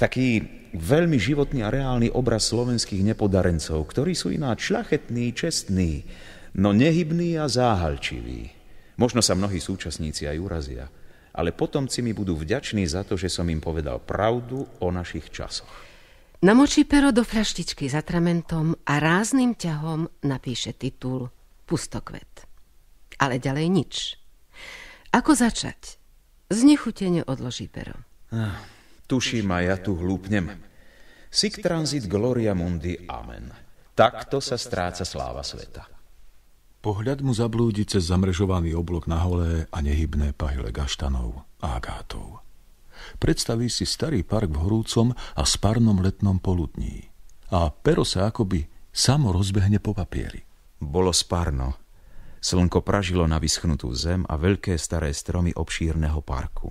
Taký veľmi životný a reálny obraz slovenských nepodarencov, ktorí sú ináč šľachetní, čestní, no nehybní a záhalčiví. Možno sa mnohí súčasníci aj urazia – ale potomci mi budú vďační za to, že som im povedal pravdu o našich časoch. Namočí pero do fľaštičky s atramentom a rázným ťahom napíše titul Pustokvet. Ale ďalej nič. Ako začať? Znechutene odloží pero. Ah, tuším a ja tu hlúpnem. Sic transit gloria mundi, amen. Takto sa stráca sláva sveta. Pohľad mu zablúdi cez zamrežovaný oblok na holé a nehybné pahyle gaštanov a agátov. Predstaví si starý park v horúcom a sparnom letnom poludní. A pero sa akoby samo rozbehne po papieri. Bolo sparno. Slnko pražilo na vyschnutú zem a veľké staré stromy obšírneho parku.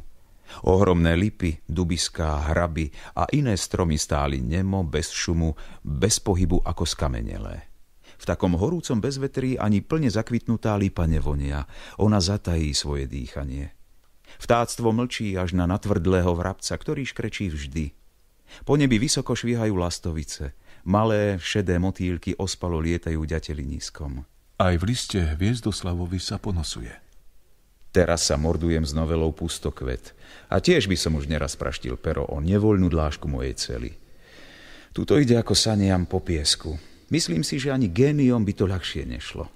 Ohromné lipy, dubiská, hraby a iné stromy stáli nemo, bez šumu, bez pohybu ako skamenelé. V takom horúcom bezvetrí ani plne zakvitnutá lípa nevonia. Ona zatají svoje dýchanie. Vtáctvo mlčí až na natvrdlého vrabca, ktorý škrečí vždy. Po nebi vysoko švíhajú lastovice. Malé, šedé motýlky ospalo lietajú nízkom. Aj v liste Hviezdoslavovi sa ponosuje. Teraz sa mordujem s novelou Pustokvet. A tiež by som už neraz praštil pero o nevoľnú dlášku mojej cely. Tuto ide ako saniam po piesku. Myslím si, že ani géniom by to ľahšie nešlo.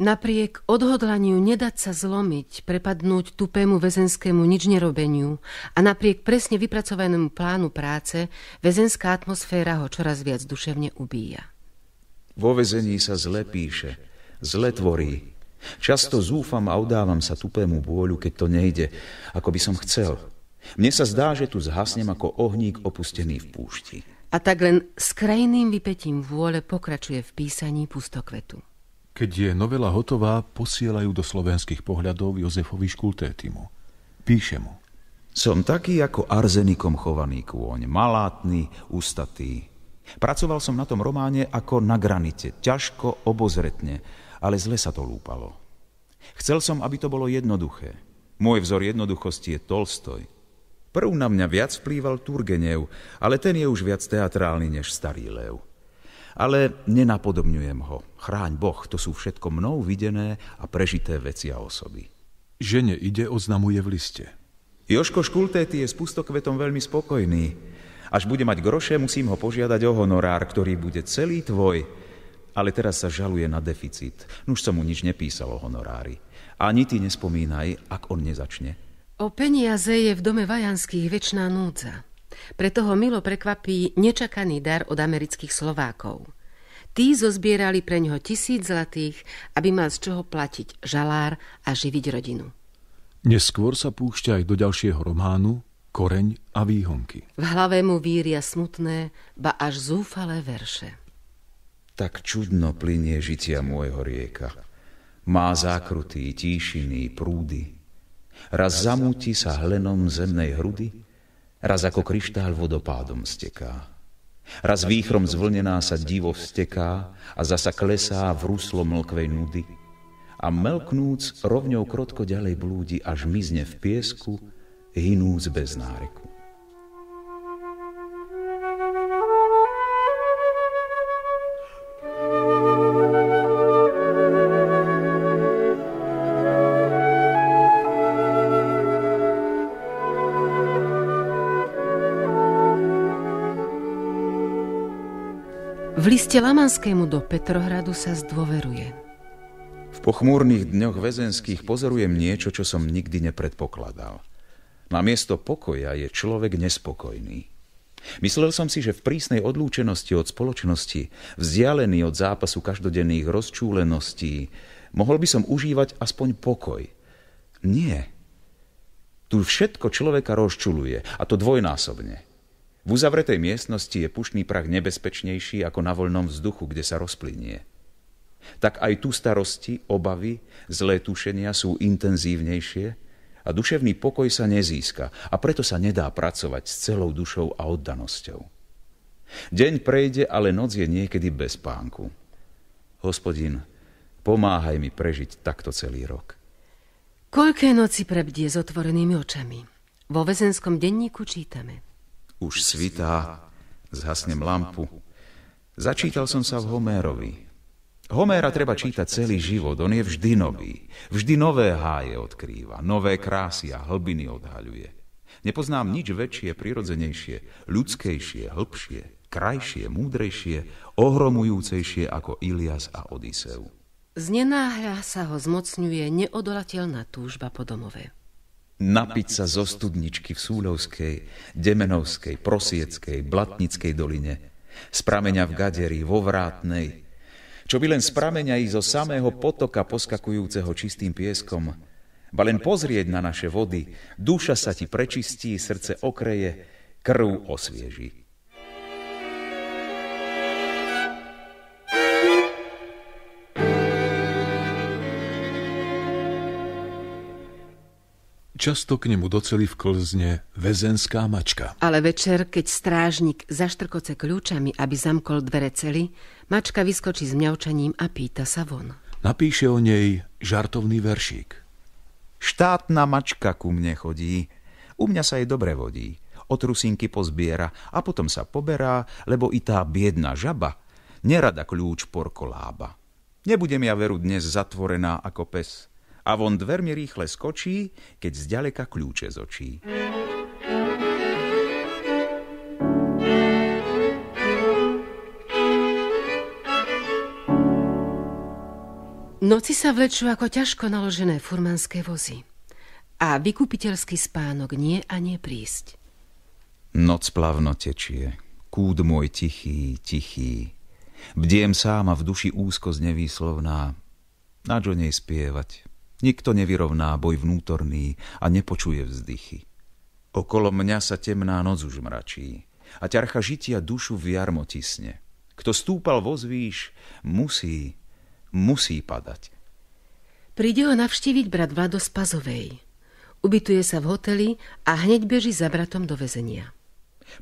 Napriek odhodlaniu nedať sa zlomiť, prepadnúť tupému väzenskému nič nerobeniu a napriek presne vypracovanému plánu práce, väzenská atmosféra ho čoraz viac duševne ubíja. Vo väzení sa zle píše, zle tvorí. Často zúfam a udávam sa tupému bôľu, keď to nejde, ako by som chcel. Mne sa zdá, že tu zhasnem ako ohník opustený v púšti. A tak len s krajným vypetím vôle pokračuje v písaní pustokvetu. Keď je novela hotová, posielajú do slovenských pohľadov Jozefovi Škultétimu. Píše mu. Som taký ako arzenikom chovaný kôň, malátny, ústatý. Pracoval som na tom románe ako na granite, ťažko, obozretne, ale zle sa to lúpalo. Chcel som, aby to bolo jednoduché. Môj vzor jednoduchosti je Tolstoj, Prv na mňa viac vplýval Turgenev, ale ten je už viac teatrálny než starý lev. Ale nenapodobňujem ho. Chráň Boh, to sú všetko mnou videné a prežité veci a osoby. Žene ide, oznamuje v liste. Joško Škultéty je s pustokvetom veľmi spokojný. Až bude mať groše, musím ho požiadať o honorár, ktorý bude celý tvoj. Ale teraz sa žaluje na deficit. Nuž som mu nič nepísal o honorári. Ani ty nespomínaj, ak on nezačne. O peniaze je v dome Vajanských väčšná núdza. Preto ho milo prekvapí nečakaný dar od amerických Slovákov. Tí zozbierali pre ňoho tisíc zlatých, aby mal z čoho platiť žalár a živiť rodinu. Neskôr sa púšťa aj do ďalšieho románu Koreň a výhonky. V hlave mu víria smutné, ba až zúfalé verše. Tak čudno plinie žitia môjho rieka. Má zákrutý, tíšiný, prúdy, raz zamúti sa hlenom zemnej hrudy, raz ako kryštál vodopádom steká. Raz výchrom zvlnená sa divo steká a zasa klesá v ruslo mlkvej nudy a melknúc rovňou krotko ďalej blúdi, až mizne v piesku, hinúc bez náreku. liste Lamanskému do Petrohradu sa zdôveruje. V pochmúrnych dňoch väzenských pozorujem niečo, čo som nikdy nepredpokladal. Namiesto pokoja je človek nespokojný. Myslel som si, že v prísnej odlúčenosti od spoločnosti, vzdialený od zápasu každodenných rozčúleností, mohol by som užívať aspoň pokoj. Nie. Tu všetko človeka rozčuluje, a to dvojnásobne – v uzavretej miestnosti je pušný prach nebezpečnejší ako na voľnom vzduchu, kde sa rozplynie. Tak aj tu starosti, obavy, zlé tušenia sú intenzívnejšie a duševný pokoj sa nezíska a preto sa nedá pracovať s celou dušou a oddanosťou. Deň prejde, ale noc je niekedy bez pánku. Hospodin, pomáhaj mi prežiť takto celý rok. Koľké noci prebdie s otvorenými očami? Vo väzenskom denníku čítame – už svitá, zhasnem lampu. Začítal som sa v Homérovi. Homéra treba čítať celý život, on je vždy nový. Vždy nové háje odkrýva, nové krásy a hlbiny odhaľuje. Nepoznám nič väčšie, prirodzenejšie, ľudskejšie, hlbšie, krajšie, múdrejšie, ohromujúcejšie ako Ilias a Odiseu. Znenáhľa sa ho zmocňuje neodolateľná túžba po domove napiť sa zo studničky v Súľovskej, Demenovskej, Prosieckej, Blatnickej doline, z prameňa v Gaderi, vo Vrátnej, čo by len z prameňa i zo samého potoka poskakujúceho čistým pieskom, ba len pozrieť na naše vody, duša sa ti prečistí, srdce okreje, krv osvieži. Často k nemu doceli vklzne väzenská mačka. Ale večer, keď strážnik zaštrkoce kľúčami, aby zamkol dvere celi, mačka vyskočí s mňaučaním a pýta sa von. Napíše o nej žartovný veršík. Štátna mačka ku mne chodí, u mňa sa jej dobre vodí. Otrusinky pozbiera a potom sa poberá, lebo i tá biedna žaba nerada kľúč porkolába. Nebudem ja veru dnes zatvorená ako pes – a von dvermi rýchle skočí, keď zďaleka kľúče z očí. Noci sa vlečú ako ťažko naložené furmanské vozy a vykupiteľský spánok nie a nie prísť. Noc plavno tečie, kúd môj tichý, tichý. Bdiem sám a v duši úzkosť nevýslovná, na čo nej spievať. Nikto nevyrovná boj vnútorný a nepočuje vzdychy. Okolo mňa sa temná noc už mračí a ťarcha žitia dušu v jarmo tisne. Kto stúpal vo zvýš, musí, musí padať. Príde ho navštíviť brat Vlado z Pazovej. Ubytuje sa v hoteli a hneď beží za bratom do väzenia.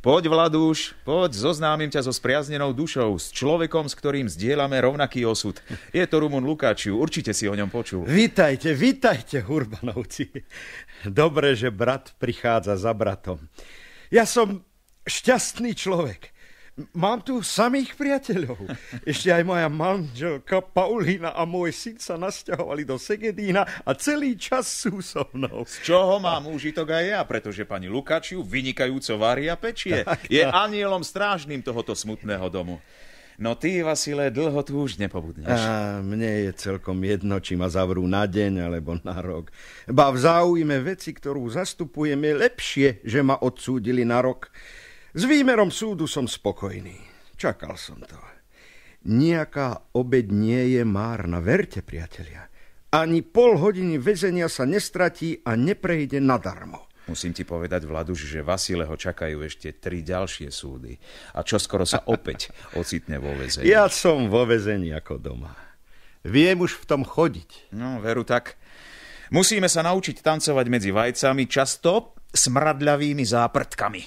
Poď, Vladuš, poď, zoznámim ťa so spriaznenou dušou, s človekom, s ktorým zdieľame rovnaký osud. Je to Rumun Lukáčiu, určite si o ňom počul. Vítajte, vítajte, Hurbanovci. Dobre, že brat prichádza za bratom. Ja som šťastný človek. Mám tu samých priateľov. Ešte aj moja manželka Paulína a môj syn sa nasťahovali do Segedína a celý čas sú so mnou. Z čoho mám úžitok aj ja, pretože pani Lukačiu vynikajúco varí a pečie. Tak, Je tak. anielom strážnym tohoto smutného domu. No ty, Vasile, dlho tu už nepobudneš. A mne je celkom jedno, či ma zavrú na deň alebo na rok. Ba v záujme veci, ktorú zastupujem, je lepšie, že ma odsúdili na rok. S výmerom súdu som spokojný. Čakal som to. Nijaká obed nie je márna, verte, priatelia. Ani pol hodiny väzenia sa nestratí a neprejde nadarmo. Musím ti povedať, Vladuš, že Vasileho čakajú ešte tri ďalšie súdy. A čo skoro sa [LAUGHS] opäť ocitne vo väzení. Ja som vo väzení ako doma. Viem už v tom chodiť. No, veru tak. Musíme sa naučiť tancovať medzi vajcami, často smradľavými záprtkami.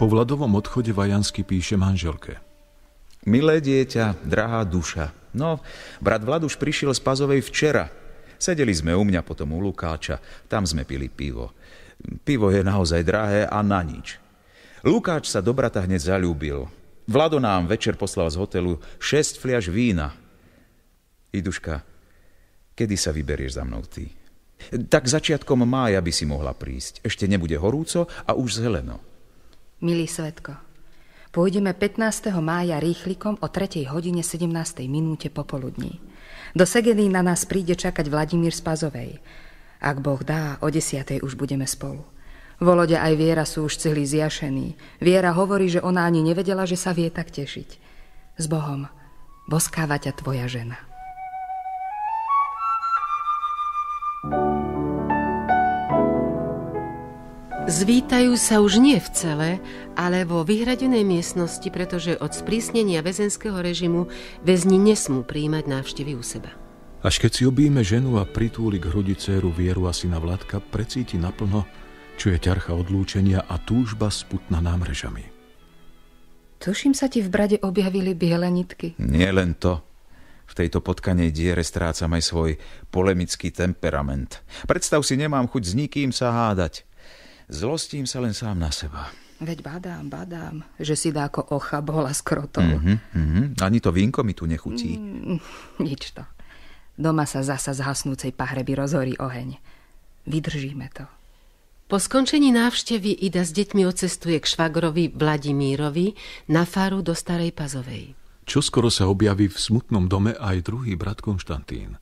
Po Vladovom odchode Vajansky píše manželke. Milé dieťa, drahá duša, no, brat Vladuš prišiel z Pazovej včera. Sedeli sme u mňa, potom u Lukáča, tam sme pili pivo. Pivo je naozaj drahé a na nič. Lukáč sa do brata hneď zalúbil. Vlado nám večer poslal z hotelu šest fliaž vína. Iduška, kedy sa vyberieš za mnou ty? Tak začiatkom mája by si mohla prísť. Ešte nebude horúco a už zeleno. Milý svetko, pôjdeme 15. mája rýchlikom o 3. hodine 17. minúte popoludní. Do Segedy na nás príde čakať Vladimír z Pazovej. Ak Boh dá, o 10. už budeme spolu. Volode aj Viera sú už celý zjašení. Viera hovorí, že ona ani nevedela, že sa vie tak tešiť. S Bohom, boskáva ťa tvoja žena. Zvítajú sa už nie v cele, ale vo vyhradenej miestnosti, pretože od sprísnenia väzenského režimu väzni nesmú príjmať návštevy u seba. Až keď si objíme ženu a pritúli k hrudi dceru Vieru a syna Vládka, precíti naplno, čo je ťarcha odlúčenia a túžba sputná námrežami. Tuším sa ti v brade objavili biele nitky. Nie len to. V tejto potkanej diere strácam aj svoj polemický temperament. Predstav si, nemám chuť s nikým sa hádať. Zlostím sa len sám na seba. Veď badám, badám, že si dáko ocha bola s Mm-hmm, mm-hmm. Ani to vínko mi tu nechutí. Mm, nič to. Doma sa zasa z hasnúcej pahreby rozhorí oheň. Vydržíme to. Po skončení návštevy Ida s deťmi odcestuje k švagrovi Vladimírovi na faru do Starej Pazovej. Čo skoro sa objaví v smutnom dome aj druhý brat Konštantín.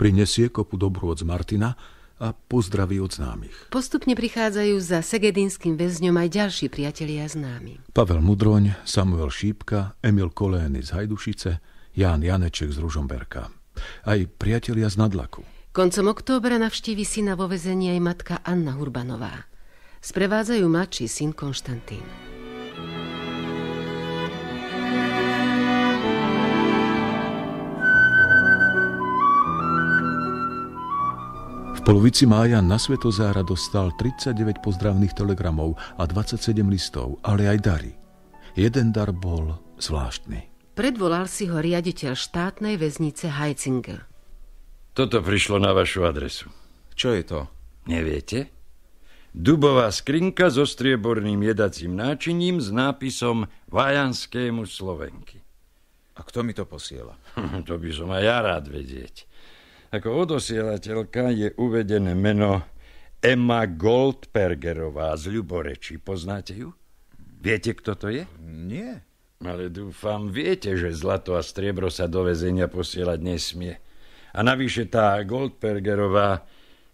Prinesie kopu dobrôd Martina, a pozdraví od známych. Postupne prichádzajú za segedinským väzňom aj ďalší priatelia známi. Pavel Mudroň, Samuel Šípka, Emil Kolény z Hajdušice, Ján Janeček z Ružomberka. Aj priatelia z Nadlaku. Koncom októbra navštívi syna vo väzení aj matka Anna Hurbanová. Sprevádzajú mladší syn Konštantín. polovici mája na Svetozára dostal 39 pozdravných telegramov a 27 listov, ale aj dary. Jeden dar bol zvláštny. Predvolal si ho riaditeľ štátnej väznice Heitzinger. Toto prišlo na vašu adresu. Čo je to? Neviete? Dubová skrinka so strieborným jedacím náčiním s nápisom Vajanskému Slovenky. A kto mi to posiela? Hm, to by som aj ja rád vedieť. Ako odosielateľka je uvedené meno Emma Goldbergerová z Ľuboreči. Poznáte ju? Viete, kto to je? Nie. Ale dúfam, viete, že zlato a striebro sa do väzenia posielať nesmie. A navyše tá Goldbergerová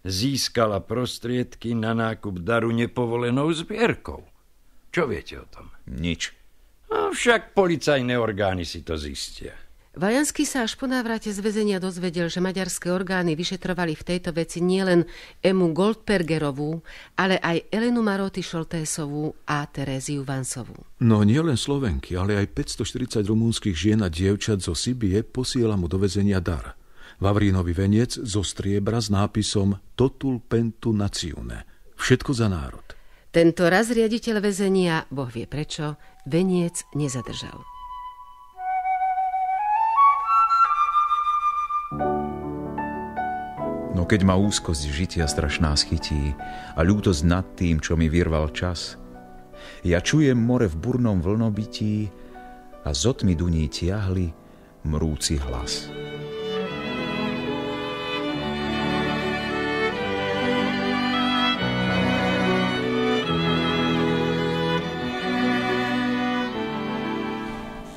získala prostriedky na nákup daru nepovolenou zbierkou. Čo viete o tom? Nič. Avšak policajné orgány si to zistia. Vajanský sa až po návrate z väzenia dozvedel, že maďarské orgány vyšetrovali v tejto veci nielen Emu Goldbergerovú, ale aj Elenu Maroty Šoltésovú a Teréziu Vansovú. No nielen Slovenky, ale aj 540 rumúnskych žien a dievčat zo Sibie posiela mu do väzenia dar. Vavrínový venec zo striebra s nápisom Totul pentu nacione. Všetko za národ. Tento raz riaditeľ väzenia, boh vie prečo, veniec nezadržal. keď ma úzkosť žitia strašná schytí a ľútosť nad tým, čo mi vyrval čas, ja čujem more v burnom vlnobití a zotmi duní tiahli mrúci hlas.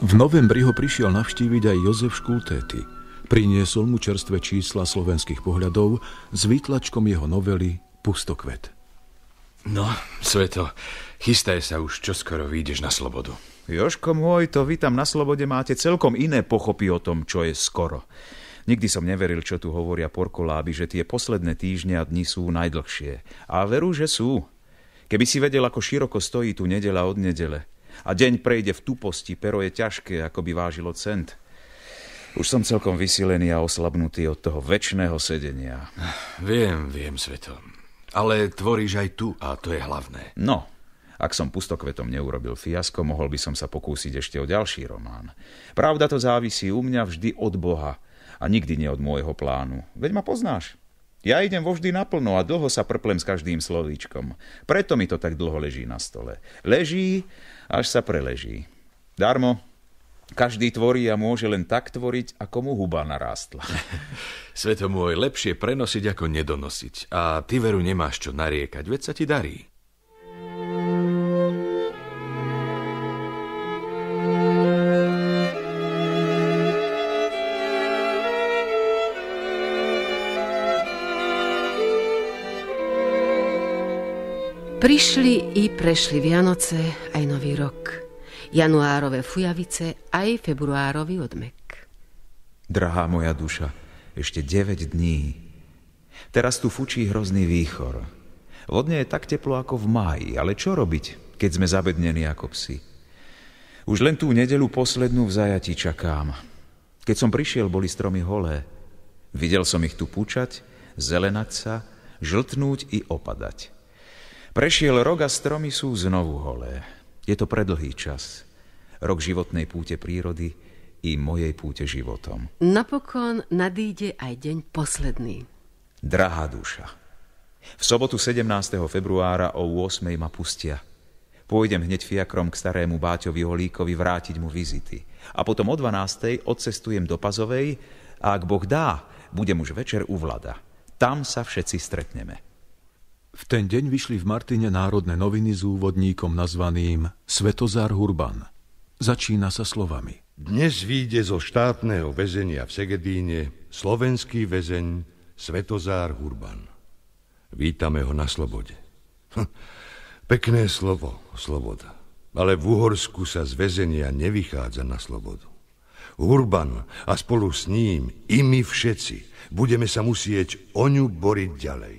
V novembri ho prišiel navštíviť aj Jozef Škultéty – Priniesol mu čerstvé čísla slovenských pohľadov s výtlačkom jeho novely Pustokvet. No, Sveto, chystaj sa už, čo skoro vyjdeš na slobodu. Joško môj, to vy tam na slobode máte celkom iné pochopy o tom, čo je skoro. Nikdy som neveril, čo tu hovoria porkoláby, že tie posledné týždne a dni sú najdlhšie. A veru, že sú. Keby si vedel, ako široko stojí tu nedela od nedele. A deň prejde v tuposti, pero je ťažké, ako by vážilo cent. Už som celkom vysilený a oslabnutý od toho väčšného sedenia. Viem, viem, Sveto. Ale tvoríš aj tu a to je hlavné. No, ak som pustokvetom neurobil fiasko, mohol by som sa pokúsiť ešte o ďalší román. Pravda to závisí u mňa vždy od Boha a nikdy nie od môjho plánu. Veď ma poznáš. Ja idem vo vždy naplno a dlho sa prplem s každým slovíčkom. Preto mi to tak dlho leží na stole. Leží, až sa preleží. Darmo, každý tvorí a môže len tak tvoriť, ako mu huba narástla. [LAUGHS] Sveto môj, lepšie prenosiť ako nedonosiť. A ty veru nemáš čo nariekať, veď sa ti darí. Prišli i prešli Vianoce aj Nový rok januárové fujavice aj februárový odmek. Drahá moja duša, ešte 9 dní. Teraz tu fučí hrozný výchor. Vodne je tak teplo ako v máji, ale čo robiť, keď sme zabednení ako psi? Už len tú nedelu poslednú v zajati čakám. Keď som prišiel, boli stromy holé. Videl som ich tu púčať, zelenať sa, žltnúť i opadať. Prešiel rok a stromy sú znovu holé. Je to predlhý čas, rok životnej púte prírody i mojej púte životom. Napokon nadíde aj deň posledný. Drahá duša, v sobotu 17. februára o 8. ma pustia. Pôjdem hneď fiakrom k starému Báťovi Holíkovi vrátiť mu vizity. A potom o 12. odcestujem do Pazovej a ak Boh dá, budem už večer u Vlada. Tam sa všetci stretneme. V ten deň vyšli v Martine národné noviny s úvodníkom nazvaným Svetozár Hurban. Začína sa slovami. Dnes vyjde zo štátneho väzenia v Segedíne slovenský väzeň Svetozár Hurban. Vítame ho na slobode. Hm, pekné slovo, sloboda. Ale v Uhorsku sa z väzenia nevychádza na slobodu. Hurban a spolu s ním i my všetci budeme sa musieť o ňu boriť ďalej.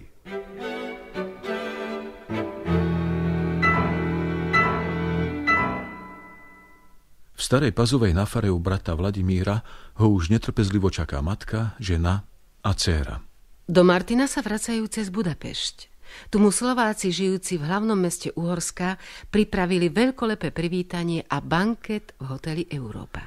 V starej pazovej na fare u brata Vladimíra ho už netrpezlivo čaká matka, žena a dcéra. Do Martina sa vracajú cez Budapešť. Tu mu Slováci žijúci v hlavnom meste Uhorska pripravili veľkolepé privítanie a banket v hoteli Európa.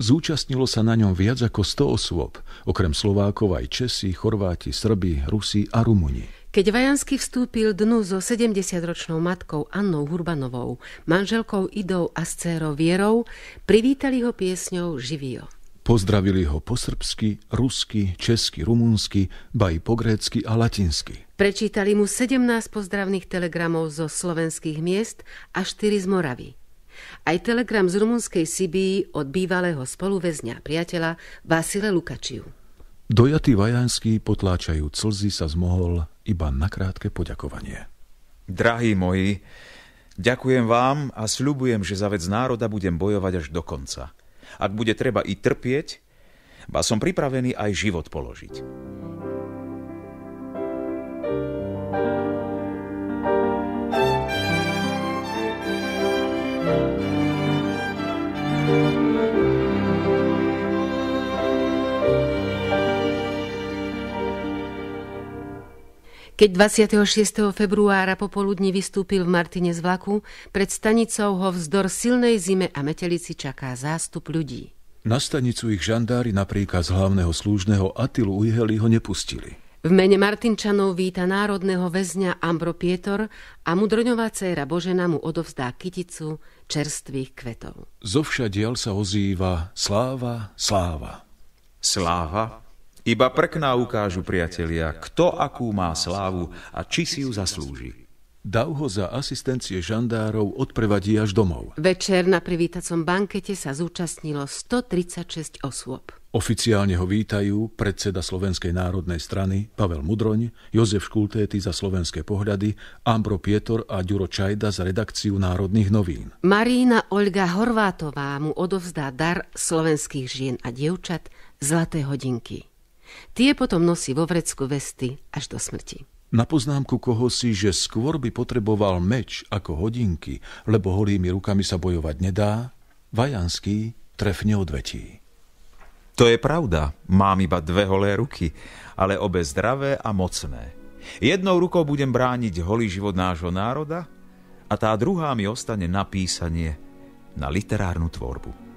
Zúčastnilo sa na ňom viac ako 100 osôb, okrem Slovákov aj Česi, Chorváti, Srbi, Rusi a Rumuni. Keď Vajansky vstúpil dnu so 70-ročnou matkou Annou Hurbanovou, manželkou Idou a scérou Vierou, privítali ho piesňou Živio. Pozdravili ho po srbsky, rusky, česky, rumunsky, baj po grécky a latinsky. Prečítali mu 17 pozdravných telegramov zo slovenských miest a 4 z Moravy. Aj telegram z rumunskej Sibii od bývalého spoluväzňa priateľa Vasile Lukačiu. Dojatý Vajanský, potláčajú slzy, sa zmohol iba na krátke poďakovanie. Drahí moji, ďakujem vám a sľubujem, že za vec národa budem bojovať až do konca. Ak bude treba i trpieť, ba som pripravený aj život položiť. thank you Keď 26. februára popoludní vystúpil v Martine z vlaku, pred stanicou ho vzdor silnej zime a metelici čaká zástup ľudí. Na stanicu ich žandári napríklad z hlavného slúžneho Atilu Ujheli ho nepustili. V mene Martinčanov víta národného väzňa Ambro Pietor a mudroňová dcéra Božena mu odovzdá kyticu čerstvých kvetov. Zovšadial sa ozýva sláva, sláva. Sláva, iba prkná ukážu priatelia, kto akú má slávu a či si ju zaslúži. Dav ho za asistencie žandárov odprevadí až domov. Večer na privítacom bankete sa zúčastnilo 136 osôb. Oficiálne ho vítajú predseda Slovenskej národnej strany Pavel Mudroň, Jozef Škultéty za slovenské pohľady, Ambro Pietor a Ďuro Čajda za redakciu Národných novín. Marína Olga Horvátová mu odovzdá dar slovenských žien a dievčat Zlaté hodinky. Tie potom nosí vo vrecku vesty až do smrti. Na poznámku koho si, že skôr by potreboval meč ako hodinky, lebo holými rukami sa bojovať nedá, Vajanský trefne odvetí. To je pravda, mám iba dve holé ruky, ale obe zdravé a mocné. Jednou rukou budem brániť holý život nášho národa a tá druhá mi ostane na písanie, na literárnu tvorbu.